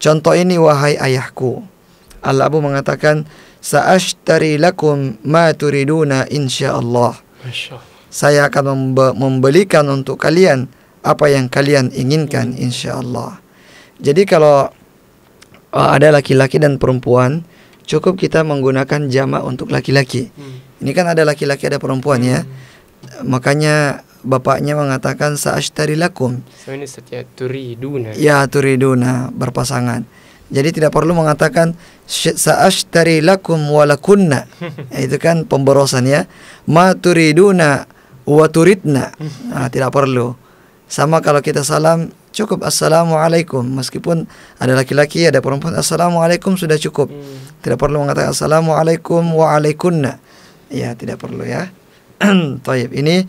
Contoh ini wahai ayahku. Allah Abu mengatakan sa'ashtari lakum ma turiduna insyaallah. Masyaallah saya akan membelikan untuk kalian apa yang kalian inginkan insya Allah. Jadi kalau uh, ada laki-laki dan perempuan, cukup kita menggunakan jama untuk laki-laki. Hmm. Ini kan ada laki-laki ada perempuan ya. Hmm. Makanya bapaknya mengatakan sa'ashtari lakum. turiduna. Ya, turiduna berpasangan. Jadi tidak perlu mengatakan sa'ashtari lakum walakunna. [laughs] Itu kan pemborosan ya. Ma turiduna waturidna nah, tidak perlu sama kalau kita salam cukup assalamualaikum meskipun ada laki-laki ada perempuan assalamualaikum sudah cukup hmm. tidak perlu mengatakan assalamualaikum waalaikumna ya tidak perlu ya [clears throat] Taib ini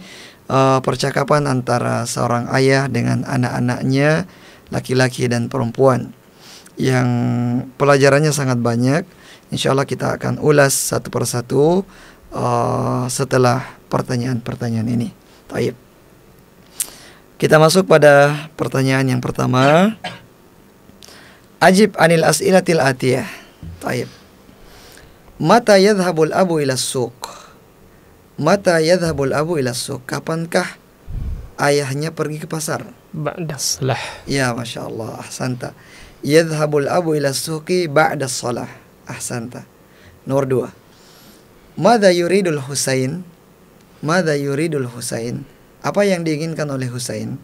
uh, percakapan antara seorang ayah dengan anak-anaknya laki-laki dan perempuan yang pelajarannya sangat banyak Insya Allah kita akan ulas satu persatu uh, setelah pertanyaan-pertanyaan ini. Taib. Kita masuk pada pertanyaan yang pertama. Ajib anil as'ilatil atiyah. Taib. Mata yadhabul abu ila suq. Mata yadhabul abu ila suq. Kapankah ayahnya pergi ke pasar? Ba'das lah. Ya, Masya Allah. Ahsanta. Yadhabul abu ila suqi ba'das salah. Ahsanta. Nomor dua. Mada yuridul Husain Mada yuridul Husain? Apa yang diinginkan oleh Husain?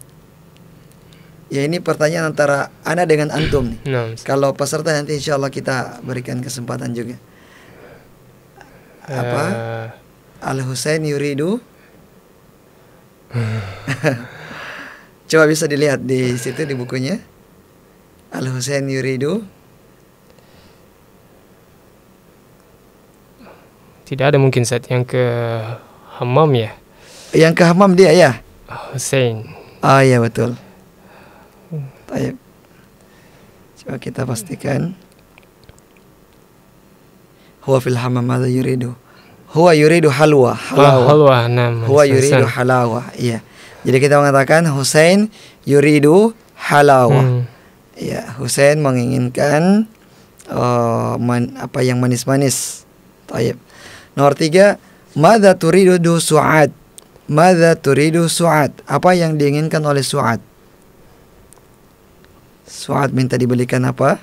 Ya ini pertanyaan antara Anda dengan Antum nih. No. Nah, Kalau peserta nanti insya Allah kita berikan kesempatan juga. Apa? Uh. Al Husain yuridu? [laughs] Coba bisa dilihat di situ di bukunya. Al Husain yuridu. Tidak ada mungkin set yang ke Hamam ya? Yang ke Hamam dia ya? Oh, Hussein. Ah ya betul. Taib. Coba kita pastikan. Huwa fil Hamam madza yuridu? Huwa yuridu halwa. Halawa. halwa nah, Huwa yuridu halawa. Iya. Jadi kita mengatakan Hussein yuridu halawa. Hmm. Ya, Hussein menginginkan uh, eh, man, apa yang manis-manis. Taib. Nomor tiga Mada turidu su'ad Mada turidu su'ad Apa yang diinginkan oleh su'ad Su'ad minta dibelikan apa?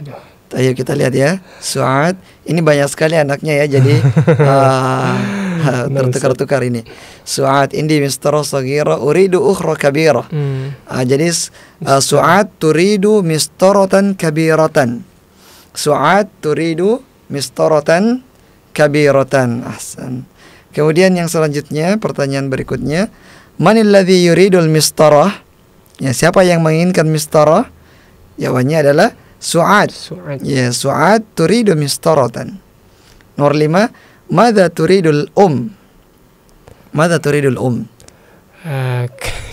Aduh. Ayo kita lihat ya Suat Ini banyak sekali anaknya ya Jadi uh, [laughs] [laughs] tertukar-tukar ini. Su'at indi mistara sagira uridu ukhra kabira. Hmm. Uh, jadi uh, ah, su'at turidu mistaratan kabiratan. Su'at turidu mistaratan kabiratan. Ahsan. Kemudian yang selanjutnya pertanyaan berikutnya, manil ladzi yuridul mistarah? Ya, siapa yang menginginkan mistarah? Jawabannya adalah su'at. Su Ya, su'at turidu mistaratan. Nomor lima Mada turidul um? Mada turidul um?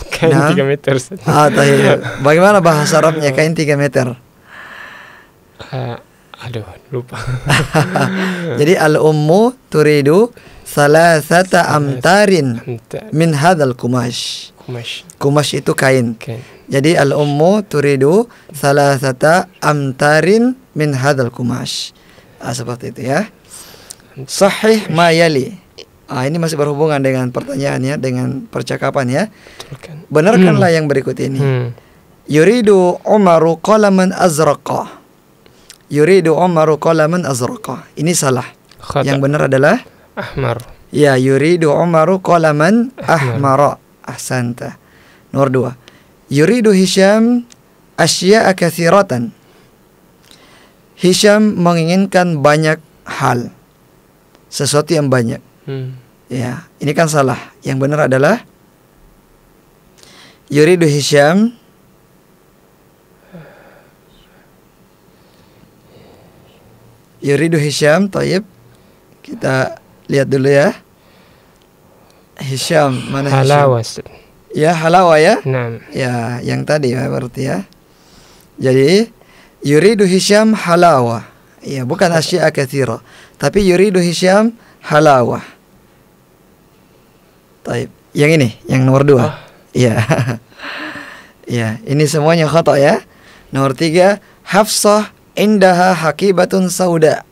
kain tiga meter Ah, Bagaimana bahasa Arabnya kain tiga meter? aduh, lupa. Jadi al-ummu turidu salasata amtarin min hadal kumash. Kumash. itu kain. Jadi al-ummu turidu salasata amtarin min hadal kumash. seperti itu ya. Sahih mayali. Ah, ini masih berhubungan dengan pertanyaannya, dengan percakapan ya. Kan? Benarkanlah hmm. yang berikut ini. Hmm. Yuridu Umaru qalaman azraqa. Yuridu Umaru qalaman azraqa. Ini salah. Khata. Yang benar adalah ahmar. Ya, yuridu Umaru qalaman ahmara. Ahsanta. Nomor dua. Yuridu Hisham asya'a kathiratan. Hisham menginginkan banyak hal sesuatu yang banyak. Hmm. Ya, ini kan salah. Yang benar adalah yuridu Hisham Yuridu Hisham, Taib. Kita lihat dulu ya. Hisham, mana Halawa. Hisham? Ya, halawa ya. Nam. Ya, yang tadi ya berarti ya. Jadi, Yuridu Hisham halawa. Iya, bukan asya'a kathira. Tapi yuridu hisyam halawah. Taib. Yang ini, yang nomor dua. Oh. Iya. [laughs] iya, ini semuanya khata ya. Nomor tiga, Hafsah indaha hakibatun sauda.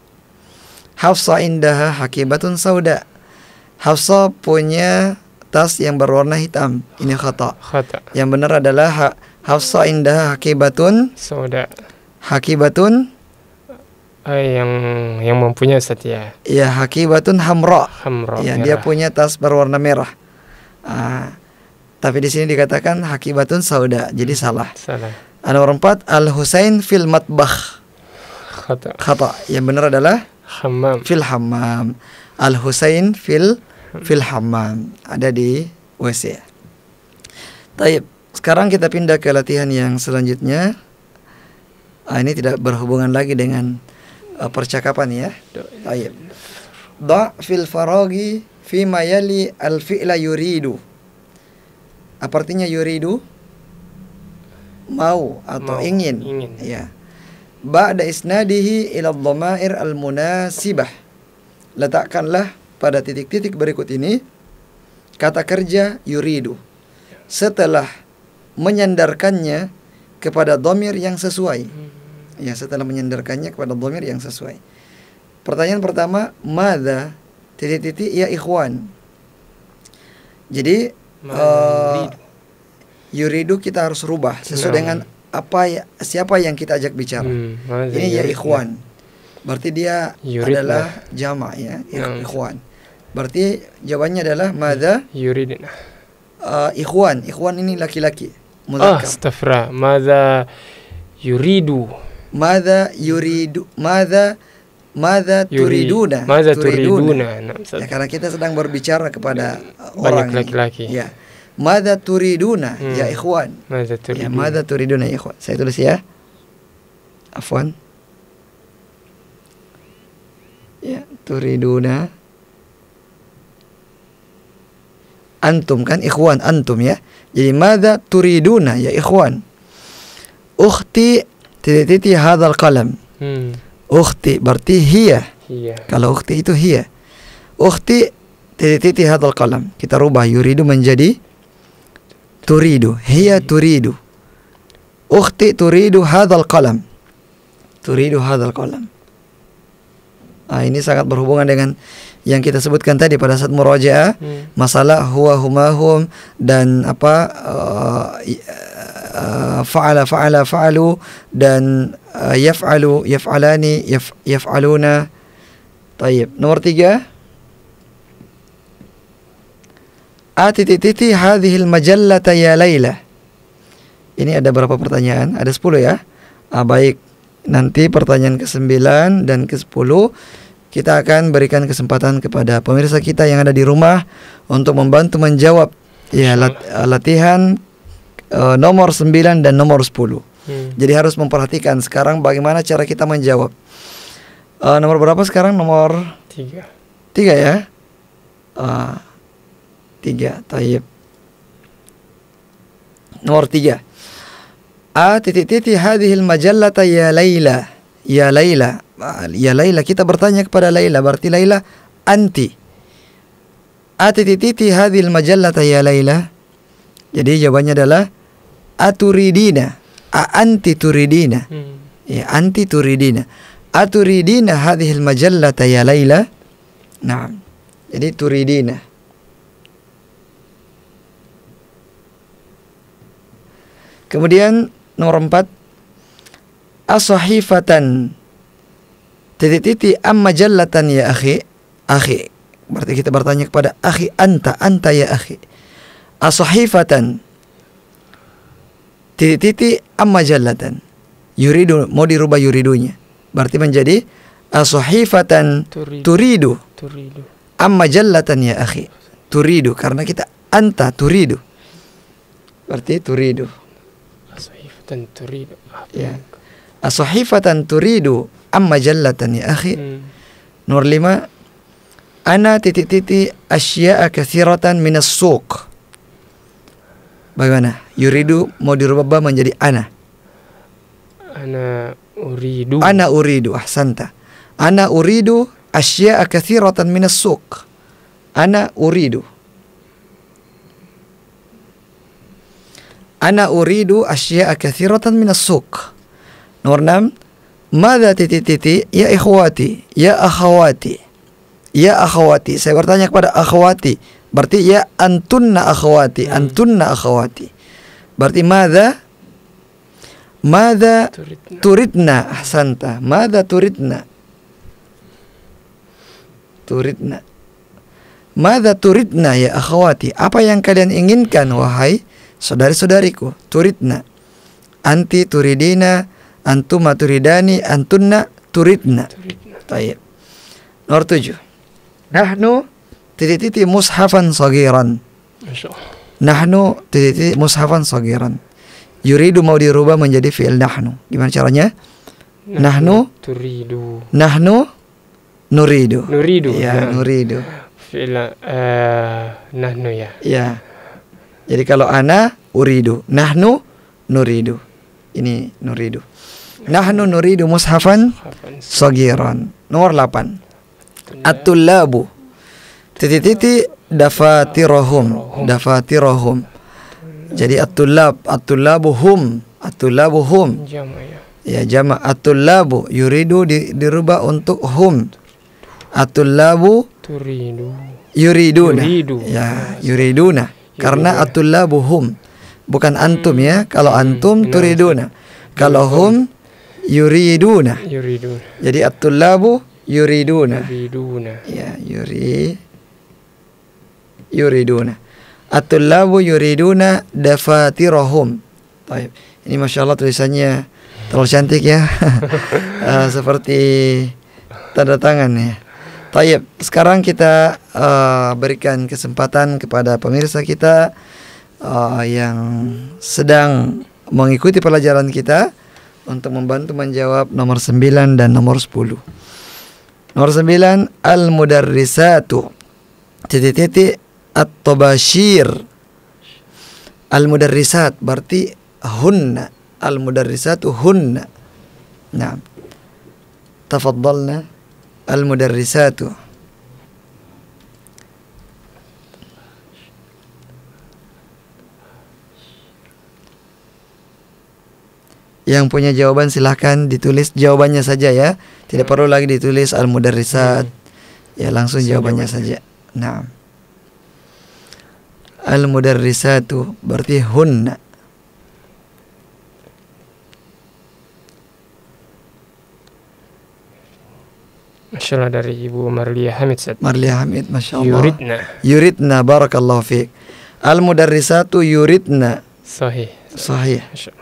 Hafsah indaha hakibatun sauda. Hafsah punya tas yang berwarna hitam. Ini khata. Khata. Yang benar adalah ha Hafsah indaha hakibatun sauda. Hakibatun uh, yang yang mempunyai Ustaz ya. Ya, hakibatun hamra. Hamra. Ya, dia punya tas berwarna merah. Uh, tapi di sini dikatakan hakibatun sauda, jadi hmm, salah. Salah. Nomor 4 empat Al Husain fil matbakh. Khata. Khata. Yang benar adalah hammam. Fil hammam. Al Husain fil fil hammam. Ada di WC. Tapi Sekarang kita pindah ke latihan yang selanjutnya. Uh, ini tidak berhubungan lagi dengan uh, percakapan ya. ayat Da fil faragi fi mayali al fi'la yuridu. Apa artinya yuridu? Mau atau Mau, ingin. ingin. Ya. Ba'da isnadihi ila dhamair al munasibah. Letakkanlah pada titik-titik berikut ini kata kerja yuridu. Ya. Setelah menyandarkannya kepada domir yang sesuai. Hmm ya setelah menyandarkannya kepada domir yang sesuai. Pertanyaan pertama, mada titik-titik ya ikhwan. Jadi uh, yuridu kita harus rubah sesuai nah. dengan apa ya, siapa yang kita ajak bicara. Hmm, Ini ya ikhwan. Ya. Berarti dia yurid adalah ya. jama ya, ya hmm. ikhwan. Berarti jawabannya adalah mada yuridu. Uh, ikhwan, ikhwan ini laki-laki. Ah stafra. Mada yuridu. Mada yuridu Mada Mada turiduna Mada turiduna ya, Karena kita sedang berbicara kepada Banyak orang laki-laki ya. Mada turiduna hmm. ya ikhwan Mada ya, turiduna. Ya, mada turiduna ya ikhwan Saya tulis ya Afwan Ya turiduna Antum kan ikhwan antum ya Jadi mada turiduna ya ikhwan Ukhti titi hadal kalem. ukti ukhti berarti hia, kalau ukhti itu hia, ukhti titi titi hadal kalem. kita rubah yuridu menjadi turidu hia turidu ukhti turidu hadal kalem. turidu hadal kalem. Nah, ini sangat berhubungan dengan yang kita sebutkan tadi pada saat murojaah hmm. masalah huwa huma hum dan apa uh, uh, faala faala faalu dan uh, yaf'alu yaf'alani yaf, yaf'aluna Taib. Nomor tiga A titik titik hadhil majallata ya Laila. Ini ada berapa pertanyaan? Ada 10 ya. Ah, baik. Nanti pertanyaan ke-9 dan ke-10 kita akan berikan kesempatan kepada pemirsa kita yang ada di rumah untuk membantu menjawab ya lat, eh, latihan uh, nomor 9 dan nomor 10. Hmm. Jadi harus memperhatikan sekarang bagaimana cara kita menjawab. Uh, nomor berapa sekarang? Nomor tiga. Tiga ya. Uh, tiga. Taib. Nomor tiga. A titik titik hadhil majallata ya Laila. Ya Laila, ya Laila kita bertanya kepada Laila berarti Laila anti. Atititi hadil majallata ya Laila. Jadi jawabannya adalah aturidina, a anti turidina. Hmm. Ya anti turidina. Aturidina hadhil majallata ya Laila. Nah, jadi turidina. Kemudian nomor 4 asahifatan titik-titik amma jallatan ya akhi akhi berarti kita bertanya kepada akhi anta anta ya akhi asahifatan titik-titik amma jallatan yuridu mau dirubah yuridunya berarti menjadi asahifatan turidu, turidu. amma jallatan ya akhi turidu karena kita anta turidu berarti turidu asahifatan turidu ya asuhifatan turidu amma jallatan ya akhi. Hmm. Nomor lima Ana titik-titik asya'a kathiratan minas suq. Bagaimana? Yuridu mau dirubah menjadi ana. Ana uridu. Ana uridu, ahsanta. Ana uridu asya'a kathiratan minas suq. Ana uridu. Ana uridu asya'a kathiratan minas suq. Nomor 6, mada titik titik ya ikhwati, ya akhwati, Ya akhwati. Saya bertanya kepada akhwati. Berarti ya antunna akhwati, hmm. antunna akhwati. Berarti mada mada turidna. turidna ahsanta. Mada turidna? Turidna. Mada turidna ya akhwati? Apa yang kalian inginkan wahai saudari-saudariku? Turidna. Anti turidina antuma turidani antunna turidna. Baik. Nomor tujuh. Nahnu titik titik mushafan sogiran. Nahnu titik titik mushafan sogiran. Yuridu mau dirubah menjadi fi'il nahnu. Gimana caranya? Nahnu turidu. Nahnu nuridu. Nuridu. Ya, ya. nuridu. Fi'il eh, nahnu ya. Ya. Jadi kalau ana uridu, nahnu nuridu. Ini nuridu. Nahnu nuridu mushafan sogiron Nomor 8 At-tullabu Titi-titi dafatirohum Dafatirohum Jadi at-tullab At-tullabu hum At-tullabu hum Ya jama At-tullabu Yuridu di, dirubah untuk hum At-tullabu Turidu Yuriduna Ya yuriduna Karena at-tullabu hum Bukan antum ya hmm. Kalau antum hmm. turiduna Kalau hum yuriduna. Yuriduna. Jadi at-tullabu yuriduna. Yuriduna. Ya, yuri yuriduna. At-tullabu yuriduna dafatirahum. Baik. Ini Masya Allah tulisannya terlalu cantik ya. [laughs] Eh, seperti tanda tangan ya. Tayyip, sekarang kita uh, berikan kesempatan kepada pemirsa kita uh, yang sedang mengikuti pelajaran kita untuk membantu menjawab nomor 9 dan nomor 10. Nomor 9 al-mudarrisatu. Titik-titik at-tabashir. Al-mudarrisat berarti hunna. Al-mudarrisatu hunna. Nah. Tafaddalna al-mudarrisatu. Yang punya jawaban silahkan ditulis jawabannya saja ya. Tidak perlu lagi ditulis al-mudarrisat. Ya langsung jawabannya saja. Nah. Al-mudarrisatu berarti hunna. Masya Allah dari Ibu Marliyah Hamid Sat. Marliyah Hamid, Masya Allah. Yuridna. Yuridna, Barakallahu Fik Al-Mudarrisatu Yuridna. Sahih. Sahih. Masya Allah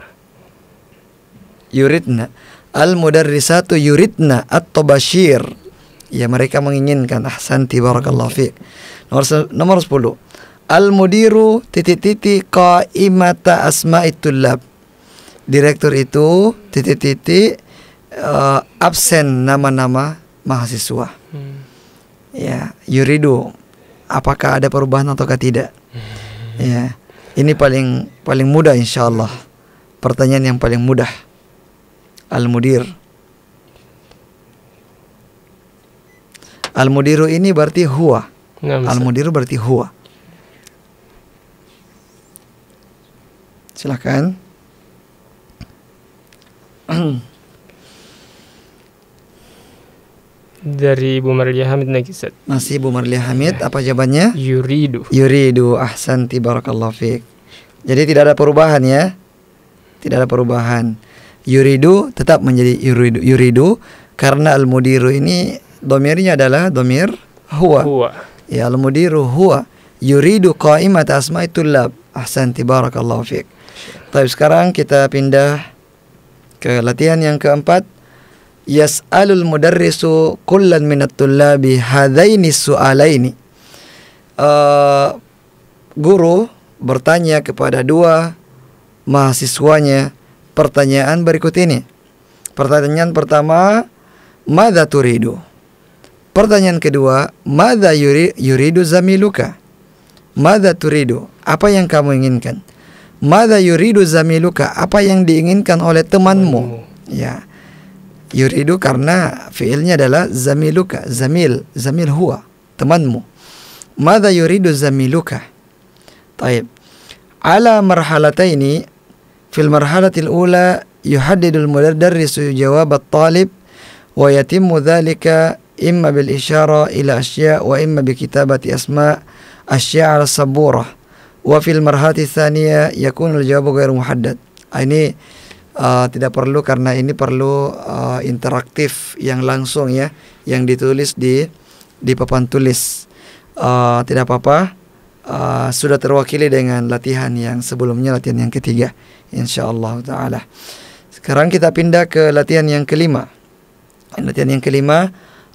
yuridna al mudarrisatu yuridna atau bashir ya mereka menginginkan ahsan tibarakallahu fiik nomor nomor 10 al mudiru titik titik qaimata asma tullab direktur itu titik titik uh, eh, absen nama-nama mahasiswa hmm. ya yuridu apakah ada perubahan atau tidak hmm. ya ini paling paling mudah insyaallah pertanyaan yang paling mudah Al-Mudir. Al-Mudiru ini berarti huwa. Al-Mudiru berarti huwa. Silahkan. Dari Ibu Marlia Hamid Nagisat. Masih Ibu Marlia Hamid, ya. apa jawabannya? Yuridu. Yuridu, ahsanti barakallahu fiik. Jadi tidak ada perubahan ya. Tidak ada perubahan yuridu tetap menjadi yuridu, yuridu karena al-mudiru ini domirnya adalah domir huwa. huwa. Ya al-mudiru huwa yuridu qa'imat asma'i lab. Ahsanti barakallahu fiik. Tapi sekarang kita pindah ke latihan yang keempat. Yas'alul mudarrisu kullan minat tullabi hadaini su'alaini. Uh, guru bertanya kepada dua mahasiswanya pertanyaan berikut ini. Pertanyaan pertama, Mada turidu? Pertanyaan kedua, Mada yuri, yuridu zamiluka? Mada turidu? Apa yang kamu inginkan? Mada yuridu zamiluka? Apa yang diinginkan oleh temanmu? Ya. Yuridu karena fiilnya adalah zamiluka, zamil, zamil huwa, temanmu. Mada yuridu zamiluka? Taib. Ala marhalataini في المرحلة ula يحدد المدرس جواب الطالب ويتم ذلك إما بالإشارة إلى أشياء وإما بكتابة asya أشياء على bi وفي asma asya يكون saburah wa محدد يعني uh, tidak perlu karena ini perlu uh, interaktif yang langsung ya yang ditulis di di papan tulis uh, tidak apa-apa uh, sudah terwakili dengan latihan yang sebelumnya latihan yang ketiga insyaallah taala. Sekarang kita pindah ke latihan yang kelima. Latihan yang kelima,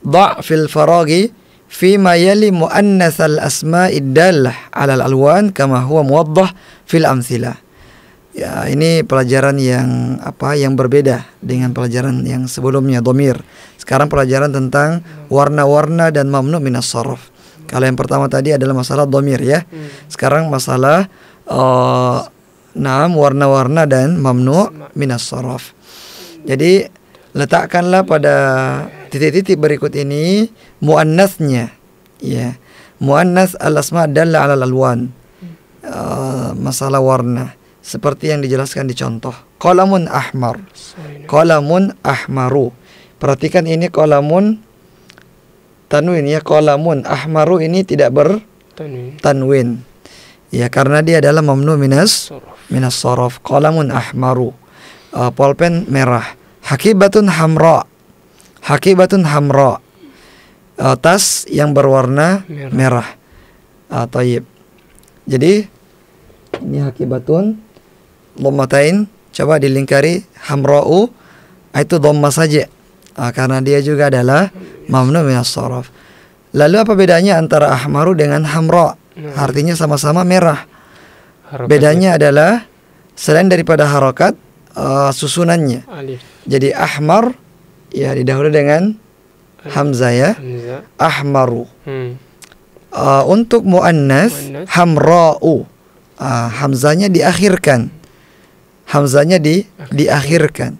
dha' fil faragi fi ma yali muannats al asma dallah 'ala al alwan kama huwa muwaddah fil amthilah. Ya, ini pelajaran yang apa yang berbeda dengan pelajaran yang sebelumnya domir. Sekarang pelajaran tentang warna-warna dan mamnu minas sorof. Kalau yang pertama tadi adalah masalah domir ya. Hmm. Sekarang masalah uh, Naam warna-warna dan mamnu minas sorof. Jadi letakkanlah pada titik-titik berikut ini muannasnya ya. Muannas al-asma dalla ala alwan. Uh, eh, masalah warna seperti yang dijelaskan di contoh. Kolamun ahmar. kolamun ahmaru. Perhatikan ini kolamun tanwin ya kolamun ahmaru ini tidak ber tanwin. tanwin. Ya karena dia adalah mamnu minas minas sorof kolamun ahmaru uh, polpen merah hakibatun hamra hakibatun hamra uh, tas yang berwarna merah, merah. Uh, toyib jadi ini hakibatun lomatain coba dilingkari hamra'u ah, itu domma saja uh, karena dia juga adalah mamnu minas sorof lalu apa bedanya antara ahmaru dengan hamra nah. artinya sama-sama merah harokat bedanya ya. adalah selain daripada harokat uh, susunannya alif. jadi ahmar ya didahului dengan alif. hamzah ya hamzah. ahmaru hmm. uh, untuk muannas hamra'u uh, hamzahnya diakhirkan hamzahnya di okay. diakhirkan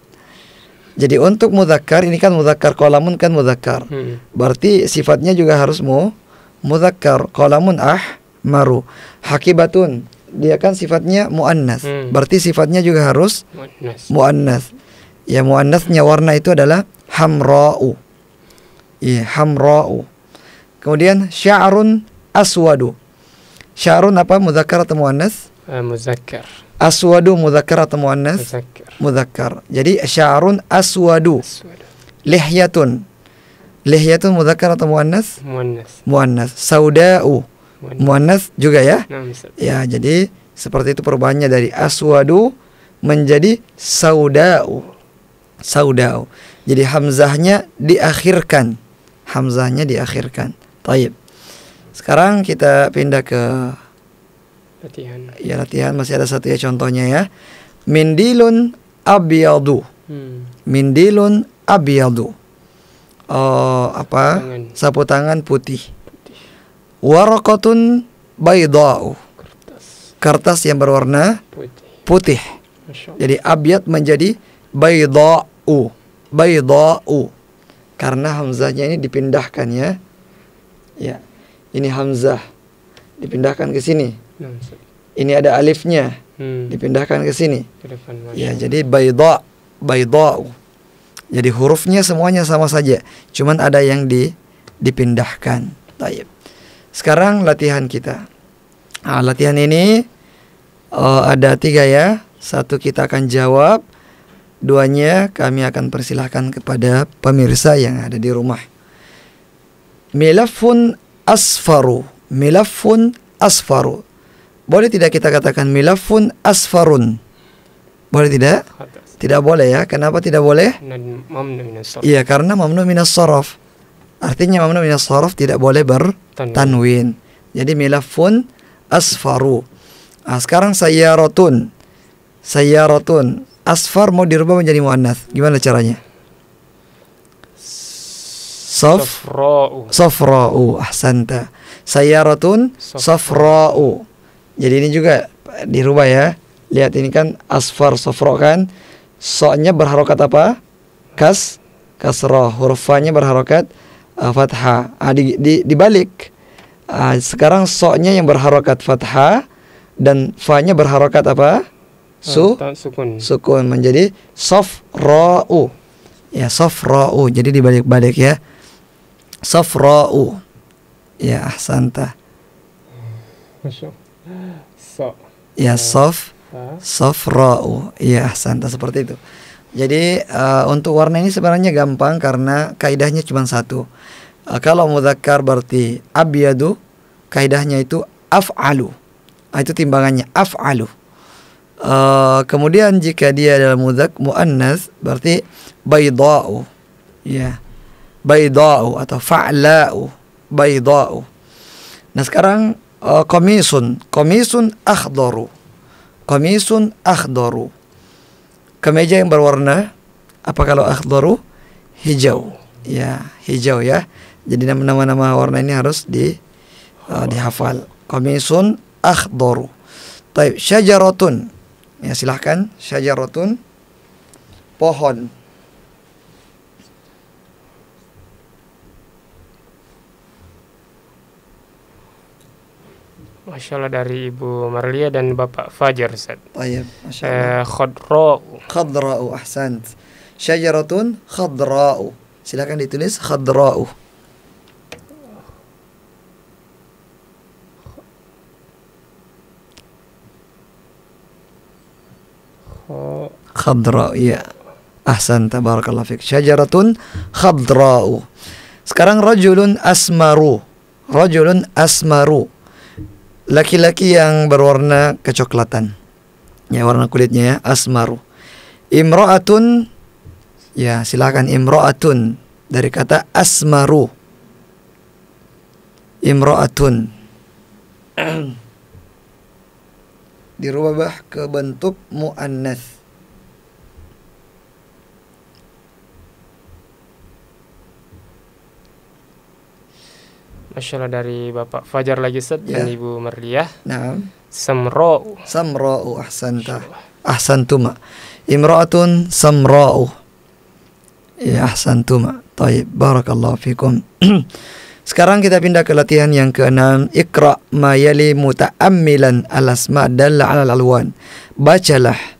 jadi untuk muzakkar ini kan muzakkar kolamun kan muzakkar. Hmm. Berarti sifatnya juga harus mu muzakkar kolamun ah maru hakibatun dia kan sifatnya muannas. Hmm. Berarti sifatnya juga harus muannas. muannas. Ya muannasnya warna itu adalah hamra'u. Ya hamra'u. Kemudian sya'run aswadu. Sya'run apa muzakkar atau muannas? Eh, muzakkar. Aswadu muzakkar atau muannas? Muzakkar. Muzakkar. Jadi sya'run aswadu. aswadu. Lihyatun. Lihyatun muzakkar atau muannas? Muannas. Muannas. Sauda'u muannas juga ya. Nah, ya, jadi seperti itu perubahannya dari aswadu menjadi saudau. Saudau. Jadi hamzahnya diakhirkan. Hamzahnya diakhirkan. Taib. Sekarang kita pindah ke latihan. Ya latihan masih ada satu ya contohnya ya. Mindilun abiyadu. Hmm. Mindilun abiyadu. Oh, apa? Sapu tangan putih waraqatun baydau kertas yang berwarna putih jadi abjad menjadi baydau baydau karena hamzahnya ini dipindahkan ya ya ini hamzah dipindahkan ke sini nah, ini ada alifnya hmm. dipindahkan ke sini ya jadi bayda bayda jadi hurufnya semuanya sama saja cuman ada yang di dipindahkan taib sekarang latihan kita. Nah, latihan ini uh, ada tiga ya. Satu kita akan jawab, duanya kami akan persilahkan kepada pemirsa yang ada di rumah. Milafun asfaru, milafun asfaru. Boleh tidak kita katakan milafun asfarun? Boleh tidak? Tidak boleh ya. Kenapa tidak boleh? Iya, karena mamnu minas sorof. Artinya mamnu minas sharaf tidak boleh bertanwin. Jadi milafun asfaru. Nah, sekarang saya rotun Asfar mau dirubah menjadi muannas. Gimana caranya? Sof safra'u. Safra'u. Ahsanta. Sayaratun safra'u. Jadi ini juga dirubah ya. Lihat ini kan asfar safra kan. Soalnya berharokat apa? Kas kasroh. hurufannya berharokat uh, eh, fathah ah, uh, di, di, dibalik uh, sekarang soknya yang berharokat fathah dan fa-nya berharokat apa ah, su uh, sukun. sukun menjadi safra'u ya safra'u jadi dibalik-balik ya safra'u ya ahsanta ya saf safra'u ya ahsanta seperti itu jadi uh, untuk warna ini sebenarnya gampang karena kaidahnya cuma satu. Uh, kalau mudzakkar berarti abiyadu, kaidahnya itu af'alu. Nah, itu timbangannya af'alu. Uh, kemudian jika dia adalah mudak muannas berarti bayda'u. Ya. Yeah. Bayda'u atau fa'la'u, bayda'u. Nah, sekarang uh, komisun, komisun akhdaru. Komisun akhdaru kemeja yang berwarna apa kalau akhdaru hijau ya hijau ya jadi nama-nama warna ini harus di uh, dihafal qamisun akhdaru taib syajaratun ya silahkan syajaratun pohon Masya Allah dari Ibu Marlia dan Bapak Fajar Ustaz. Tayyib, Masya Allah. Eh, khadra'u. Khadra'u, ahsan. Syajaratun khadra'u. Silakan ditulis khadra'u. Khadra, ya. Ahsan tabarakallah fiqh. Syajaratun khadra'u. Sekarang rajulun asmaru. Rajulun asmaru laki-laki yang berwarna kecoklatan ya warna kulitnya ya asmaru imro'atun ya silakan imro'atun dari kata asmaru imro'atun [clears throat] dirubah ke bentuk muannas Masya Allah dari Bapak Fajar lagi set ya. dan Ibu Merliah. Nah. Samra'u. Samra'u ahsanta. Ahsantuma. Imra'atun samra'u. Ya ahsantuma. Taib. Barakallahu fikum. [clears throat] Sekarang kita pindah ke latihan yang keenam. Iqra ma yali muta'ammilan al-asma dalla 'ala al-alwan. Bacalah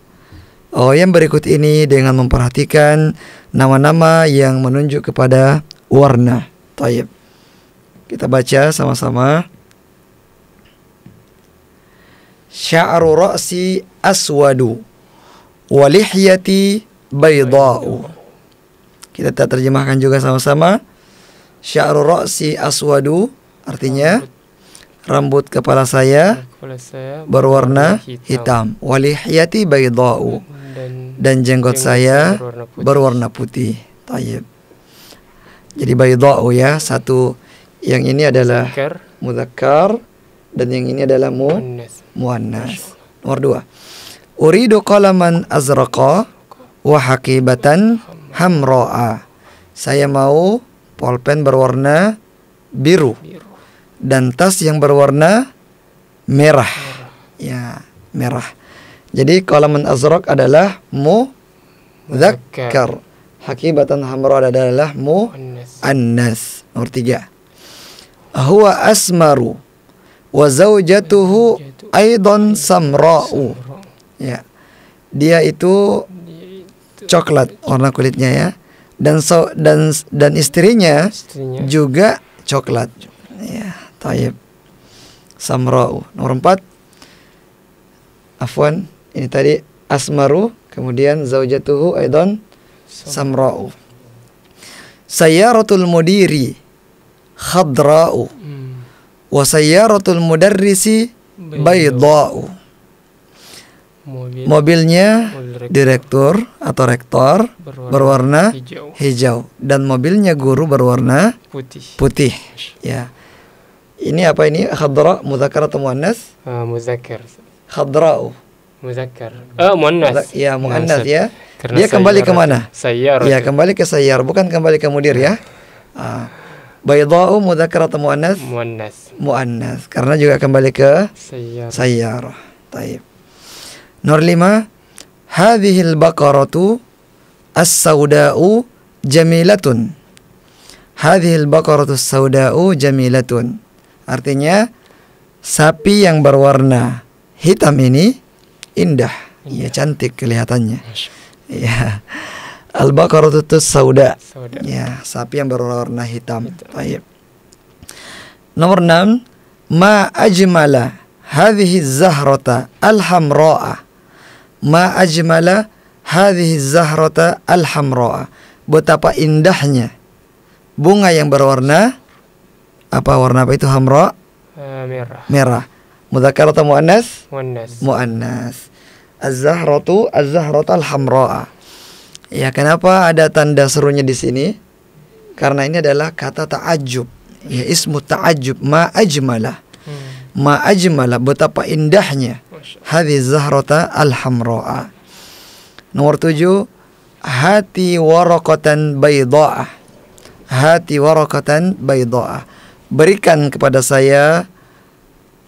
Oh, yang berikut ini dengan memperhatikan nama-nama yang menunjuk kepada warna. Taib. Kita baca sama-sama. Sya'ru ra'si aswadu wa lihyati bayda'u. Kita terjemahkan juga sama-sama. Sya'ru ra'si aswadu artinya rambut kepala saya, berwarna hitam, wa lihyati baydau dan, jenggot, saya berwarna putih. Tayib. Jadi baydau ya, satu yang ini adalah muzakkar dan yang ini adalah mu muannas. Nomor dua. Uridu qalaman azraqa wa hakibatan hamra'a. Saya mau polpen berwarna biru dan tas yang berwarna merah. Ya, merah. Jadi qalaman azraq adalah mu zakkar. Hakibatan hamra adalah mu annas. Nomor tiga huwa asmaru wa zaujatuhu aidan samra'u ya dia itu coklat warna kulitnya ya dan so, dan dan istrinya, istrinya. juga coklat ya taib samra'u nomor 4 afwan ini tadi asmaru kemudian zaujatuhu aidan samra'u sayyaratul mudiri khadra'u wa sayyaratul mudarrisi bayda'u Mobil, mobilnya mobil direktur atau rektor berwarna, hijau. dan mobilnya guru berwarna putih putih ya ini apa ini khadra muzakkar atau muannas uh, muzakkar khadra'u muzakkar eh muannas ya muannas ya Karena dia kembali ke mana sayyar ya kembali ke sayyar bukan kembali ke mudir ya uh, Baydha'u mudzakkar atau muannas? Muannas. Muannas. Karena juga kembali ke sayyarah. Taib. Nur lima Hadihil baqaratu as-sauda'u jamilatun. Hadihil baqaratu as-sauda'u jamilatun. Artinya sapi yang berwarna hitam ini indah, iya, indah. ya cantik kelihatannya. Ya. Al-baqarah itu sauda. sauda. Ya, sapi yang berwarna hitam. Baik. Nomor 6, ma ajmala hadhihi zahrata al-hamra'a. Ma ajmala hadhihi zahrata al-hamra'a. Betapa indahnya bunga yang berwarna apa warna apa itu hamra? Uh, merah. Merah. Mudzakkar atau muannas? Muannas. Muannas. Az-zahratu az-zahrata al-hamra'a. Ya, kenapa ada tanda serunya di sini? Karena ini adalah kata ta'ajub. Ya, ismu ta'ajub ma ajmalah. Hmm. Ma ajmalah betapa indahnya hadhi zahrota alhamroa Nomor tujuh hati warokatan baydoah. Hati warokatan baydoah. Berikan kepada saya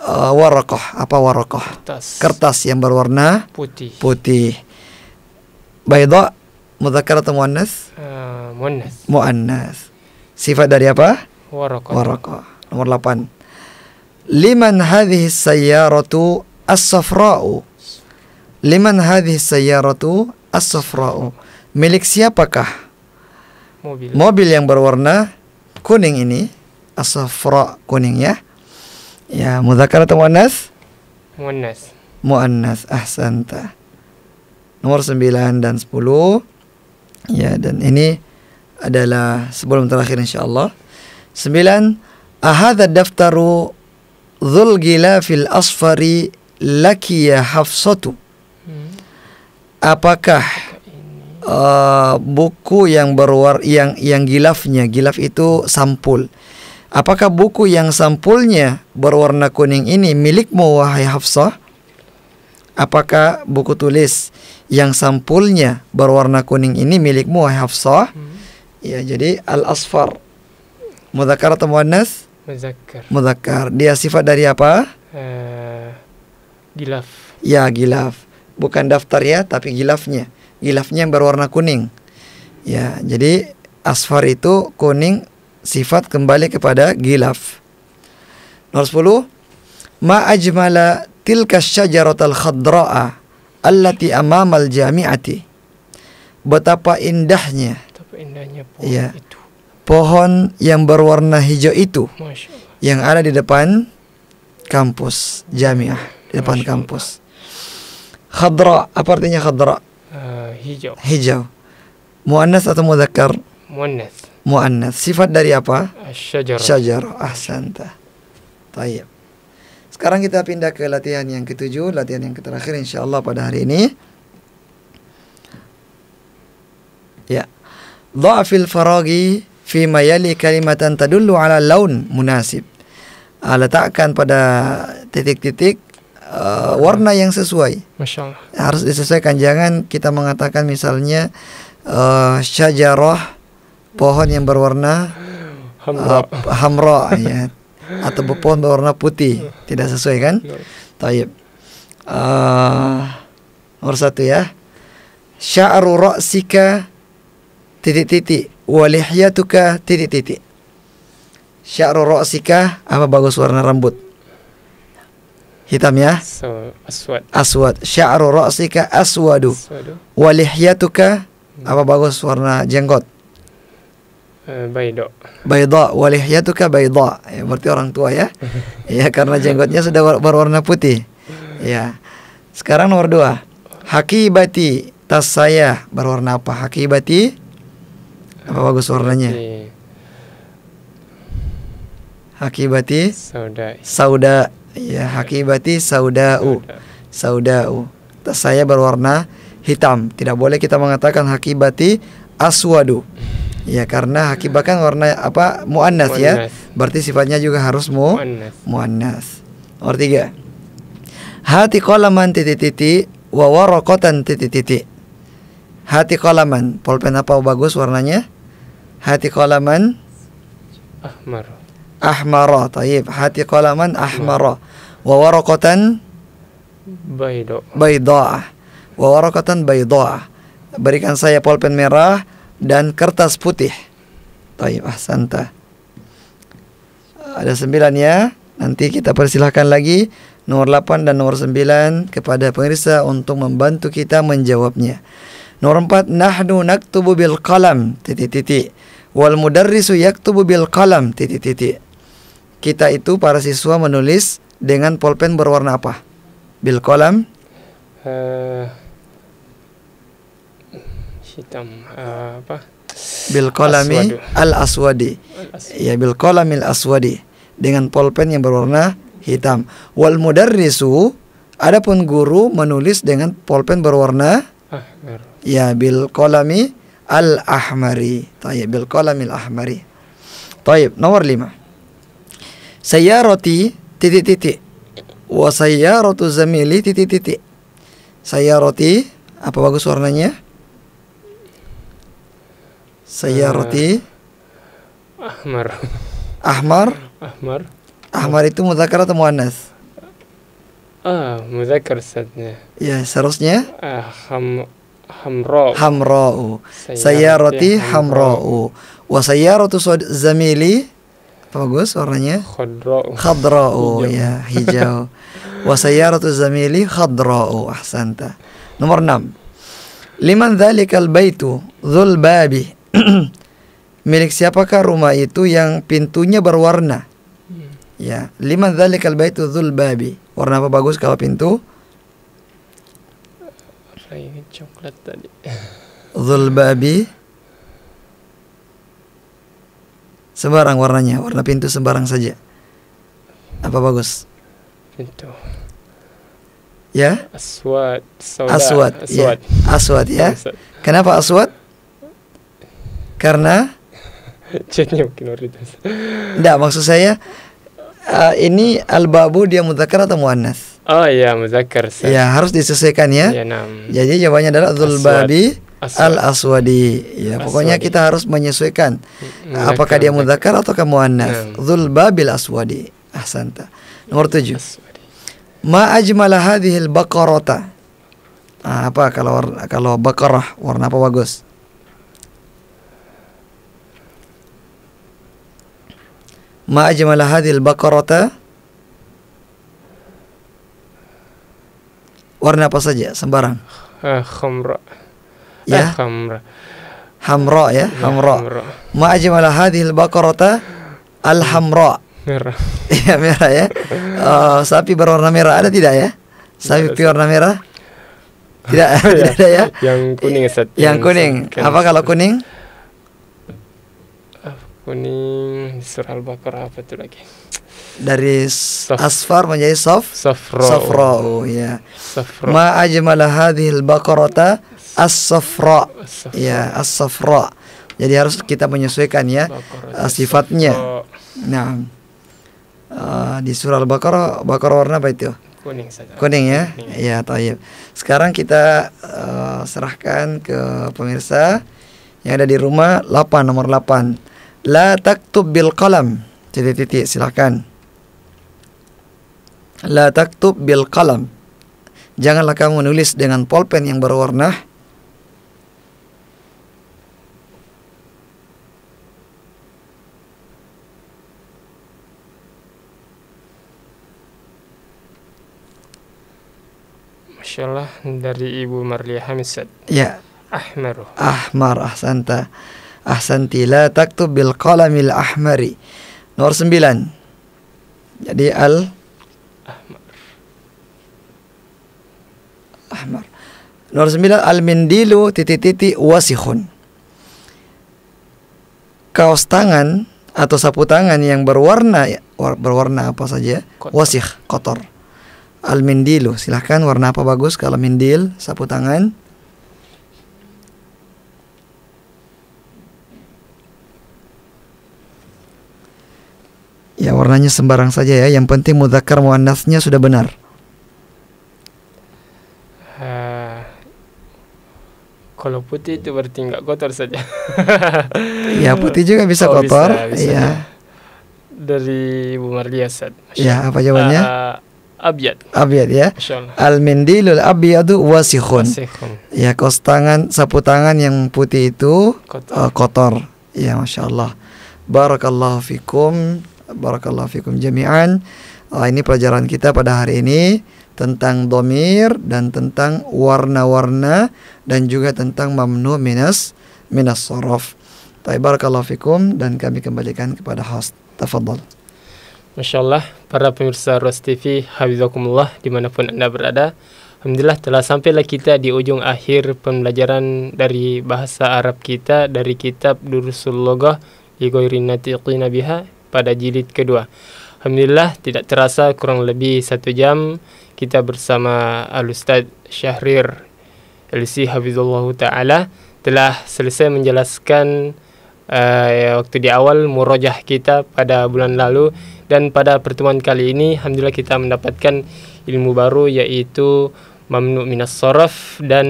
uh, warokoh apa warokoh kertas. kertas yang berwarna putih putih baydo Mudhakar atau muannas? Uh, muannas. Muannas. Sifat dari apa? Warokoh Warokoh Nomor 8. Liman hadhi sayyaratu as-safra'u? Liman hadhi sayyaratu as-safra'u? Milik siapakah? Mobil. Mobil yang berwarna kuning ini, as-safra kuning ya. Ya, mudhakar atau muannas? Muannas. Muannas ahsanta. Nomor 9 dan 10. Ya, dan ini adalah sebelum terakhir insyaallah. Sembilan, ahadha daftaru dhul gilafil asfari ya hafsatu. Hmm. Apakah uh, buku yang berwar yang yang gilafnya, gilaf itu sampul. Apakah buku yang sampulnya berwarna kuning ini milikmu wahai Hafsah? apakah buku tulis yang sampulnya berwarna kuning ini milikmu wahai Hafsah? Hmm. Ya, jadi al-asfar. Mudzakkar atau muannas? Mudzakkar. Mudzakkar. Dia sifat dari apa? Uh, gilaf. Ya, gilaf. Bukan daftar ya, tapi gilafnya. Gilafnya yang berwarna kuning. Ya, jadi asfar itu kuning sifat kembali kepada gilaf. Nomor 10. Ma ajmala tilka syajaratal khadra'a allati amamal jami'ati. Betapa indahnya. Betapa indahnya pohon ya. itu. Pohon yang berwarna hijau itu yang ada di depan kampus jamiah di depan Masya kampus. Khadra apa artinya khadra? Uh, hijau. Hijau. Muannas atau muzakkar? Muannas. Muannas. Sifat dari apa? Syajarah. Syajar. Ahsanta. Tayyib. Sekarang kita pindah ke latihan yang ketujuh, latihan yang terakhir insya Allah pada hari ini. Ya. Dha'fil faragi fi mayali kalimatan tadullu ala laun munasib. Ah, letakkan pada titik-titik uh, warna yang sesuai. Masya Harus disesuaikan. Jangan kita mengatakan misalnya uh, syajarah pohon yang berwarna uh, hamra ya atau pohon berwarna putih tidak sesuai kan? Taib. Uh, nomor satu ya. Sya'ru ra'sika titik-titik walihyatuka titik-titik. Sya'ru ra'sika apa bagus warna rambut? Hitam ya? aswad. Aswad. Sya'ru ra'sika aswadu. aswadu. Walihyatuka apa bagus warna jenggot? Eh, bayda. walihya tuh bayda. Ya, berarti orang tua ya. [laughs] ya karena jenggotnya sudah berwarna putih. Ya. Sekarang nomor dua Hakibati tas saya berwarna apa? Hakibati apa bagus warnanya? Hakibati sauda. Sauda. Ya, hakibati saudau. Saudau. Tas saya berwarna hitam. Tidak boleh kita mengatakan hakibati aswadu. Ya karena kan warna apa muannas ya. Berarti sifatnya juga harus mu muannas. Mu tiga. Hati kolaman titi-titi, wawarokotan titi-titi. titik. Hati kolaman Polpen apa oh, bagus warnanya? Hati kolaman ahmar. Ahmara, taib. Hati kolaman ahmara. Wawarokotan. warokotan baydo. Baydoah. Wa baydoah. Berikan saya polpen merah dan kertas putih. Taib ahsanta. Ada sembilan ya. Nanti kita persilahkan lagi nomor 8 dan nomor 9 kepada pemirsa untuk membantu kita menjawabnya. Nomor 4 nahnu naktubu bil qalam titik titik wal mudarrisu yaktubu bil qalam titik titik. Kita itu para siswa menulis dengan pulpen berwarna apa? Bil qalam uh hitam uh, apa bil kolami al aswadi ya bil kolami al aswadi dengan pulpen yang berwarna hitam wal mudarrisu adapun guru menulis dengan pulpen berwarna ahmar ya bil kolami al ahmari tayyib bil kolami al ahmari tayyib nomor 5 sayyarati titik-titik wa sayyaratu zamili titik saya roti apa bagus warnanya Sayyarati eh, roti. Ahmar. Ahmar? Ahmar. Ahmar itu mudzakkar atau muannas? Ah, mudzakkar Ustaznya. Ya, seharusnya ah, ham hamra'u. Hamra'u. Sayyarati hamra'u. Wa sayyaratu zamili bagus warnanya? Khadra'u. Khadra'u ya, hijau. Wa sayyaratu zamili khadra'u. Ahsanta. Nomor enam. Liman dhalikal baitu zul babi [clears throat] milik siapakah rumah itu yang pintunya berwarna? Hmm. Ya, lima dzalikal itu zul babi. Warna apa bagus kalau pintu? Warna coklat tadi. [laughs] Dzul babi. Sembarang warnanya, warna pintu sembarang saja. Apa bagus? Pintu. Ya? Aswad. Ya. Aswad. Aswad. Ya. Aswad ya. Kenapa aswad? Karena [laughs] chatnya mungkin minoritas. Tidak maksud saya uh, ini al-babu dia muzakkar atau muannas? Oh iya, muzakkar. Ya, harus diselesaikan ya. ya nam. Jadi jawabannya adalah Zul babi al-aswadi. Ya, pokoknya kita harus menyesuaikan mudakar, apakah dia muzakkar atau muannas. Dzul babil aswadi. Ahsanta. Nomor tujuh. Ma ajmala al baqarata. Ah, apa kalau kalau baqarah warna apa bagus? ma ajmala hadhil baqarata warna apa saja sembarang Eh khamra eh, ya uh, khamra hamra ya, ya hamra, hamra. ma ajmala hadhil baqarata al hamra merah [laughs] ya merah ya uh, sapi berwarna merah ada tidak ya sapi berwarna merah tidak [laughs] tidak ada ya yang kuning Ustaz. yang kuning kan. apa kalau kuning kuning surah al-baqarah apa itu lagi dari Sof asfar menjadi saf safra safra ya safra ma ajmala al baqarata as-safra ya as-safra jadi harus kita menyesuaikan ya Bakara, sifatnya nah uh, di surah al-baqarah baqarah warna apa itu kuning saja kuning ya kuning. ya taib sekarang kita uh, serahkan ke pemirsa yang ada di rumah 8 nomor 8 La taktub bil kalam. Titik-titik silakan. La taktub bil kalam. Janganlah kamu menulis dengan pulpen yang berwarna. Masya Allah dari Ibu Marliha Misad Ya. Ahmaru. Ahmar Ahsanta ahsanti la taktub bil qalamil ahmari. Nomor sembilan. Jadi al ahmar. Ahmar. Nomor sembilan al mindilu titik-titik wasihun. Kaos tangan atau sapu tangan yang berwarna berwarna apa saja kotor. wasih kotor al mindilu silahkan warna apa bagus kalau mindil sapu tangan Ya warnanya sembarang saja ya. Yang penting mudzakkar muannasnya sudah benar. Uh, kalau putih itu berarti nggak kotor saja. [laughs] ya putih juga bisa oh, kotor. Bisa, bisa ya. Dari Bu Marlia Ya apa jawabannya? Uh, eh, Abiat ya. Al mindilul abiyadu wasikhun. Ya kos tangan sapu tangan yang putih itu kotor. Uh, kotor. Ya masya Allah. Barakallahu fikum. Barakallahu fikum jami'an. Uh, ini pelajaran kita pada hari ini tentang domir dan tentang warna-warna dan juga tentang mamnu minas minas sorof. Barakallahu fikum dan kami kembalikan kepada host. Tafadhol. Masya Allah, para pemirsa Ros TV, Habibakumullah, dimanapun Anda berada. Alhamdulillah telah sampailah kita di ujung akhir pembelajaran dari bahasa Arab kita dari kitab Durusul Logah Ligoyrinatiqina Biha pada jilid kedua. Alhamdulillah tidak terasa kurang lebih satu jam kita bersama Al-Ustaz Syahrir LC Hafizullah Ta'ala telah selesai menjelaskan uh, ya, waktu di awal murojah kita pada bulan lalu dan pada pertemuan kali ini Alhamdulillah kita mendapatkan ilmu baru yaitu Mamnu Minas Sorof dan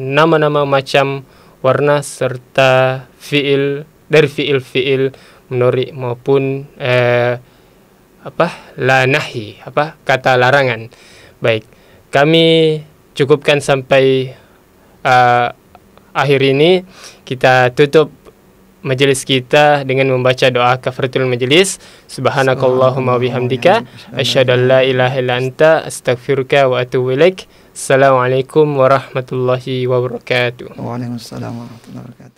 nama-nama macam warna serta fi'il dari fi'il-fi'il fiil fiil menori maupun eh, apa lanahi apa kata larangan baik kami cukupkan sampai uh, akhir ini kita tutup majelis kita dengan membaca doa kafaratul majelis subhanakallahumma bihamdika asyhadu an la ilaha illa anta astaghfiruka wa atubu ilaik assalamualaikum warahmatullahi wabarakatuh waalaikumsalam warahmatullahi wabarakatuh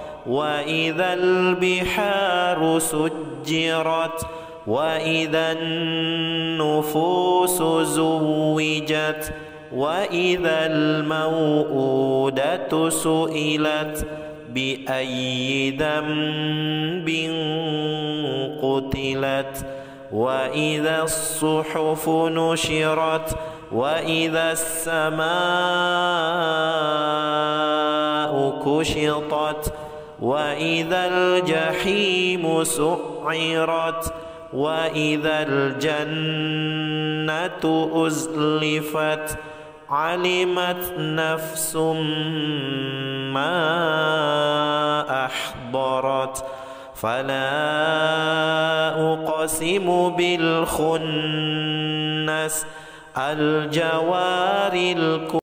وإذا البحار سجرت وإذا النفوس زوجت وإذا الموءودة سئلت بأي ذنب قتلت وإذا الصحف نشرت وإذا السماء كشطت وإذا الجحيم سعرت وإذا الجنة أزلفت علمت نفس ما أحضرت فلا أقسم بالخنس الجوار الكبير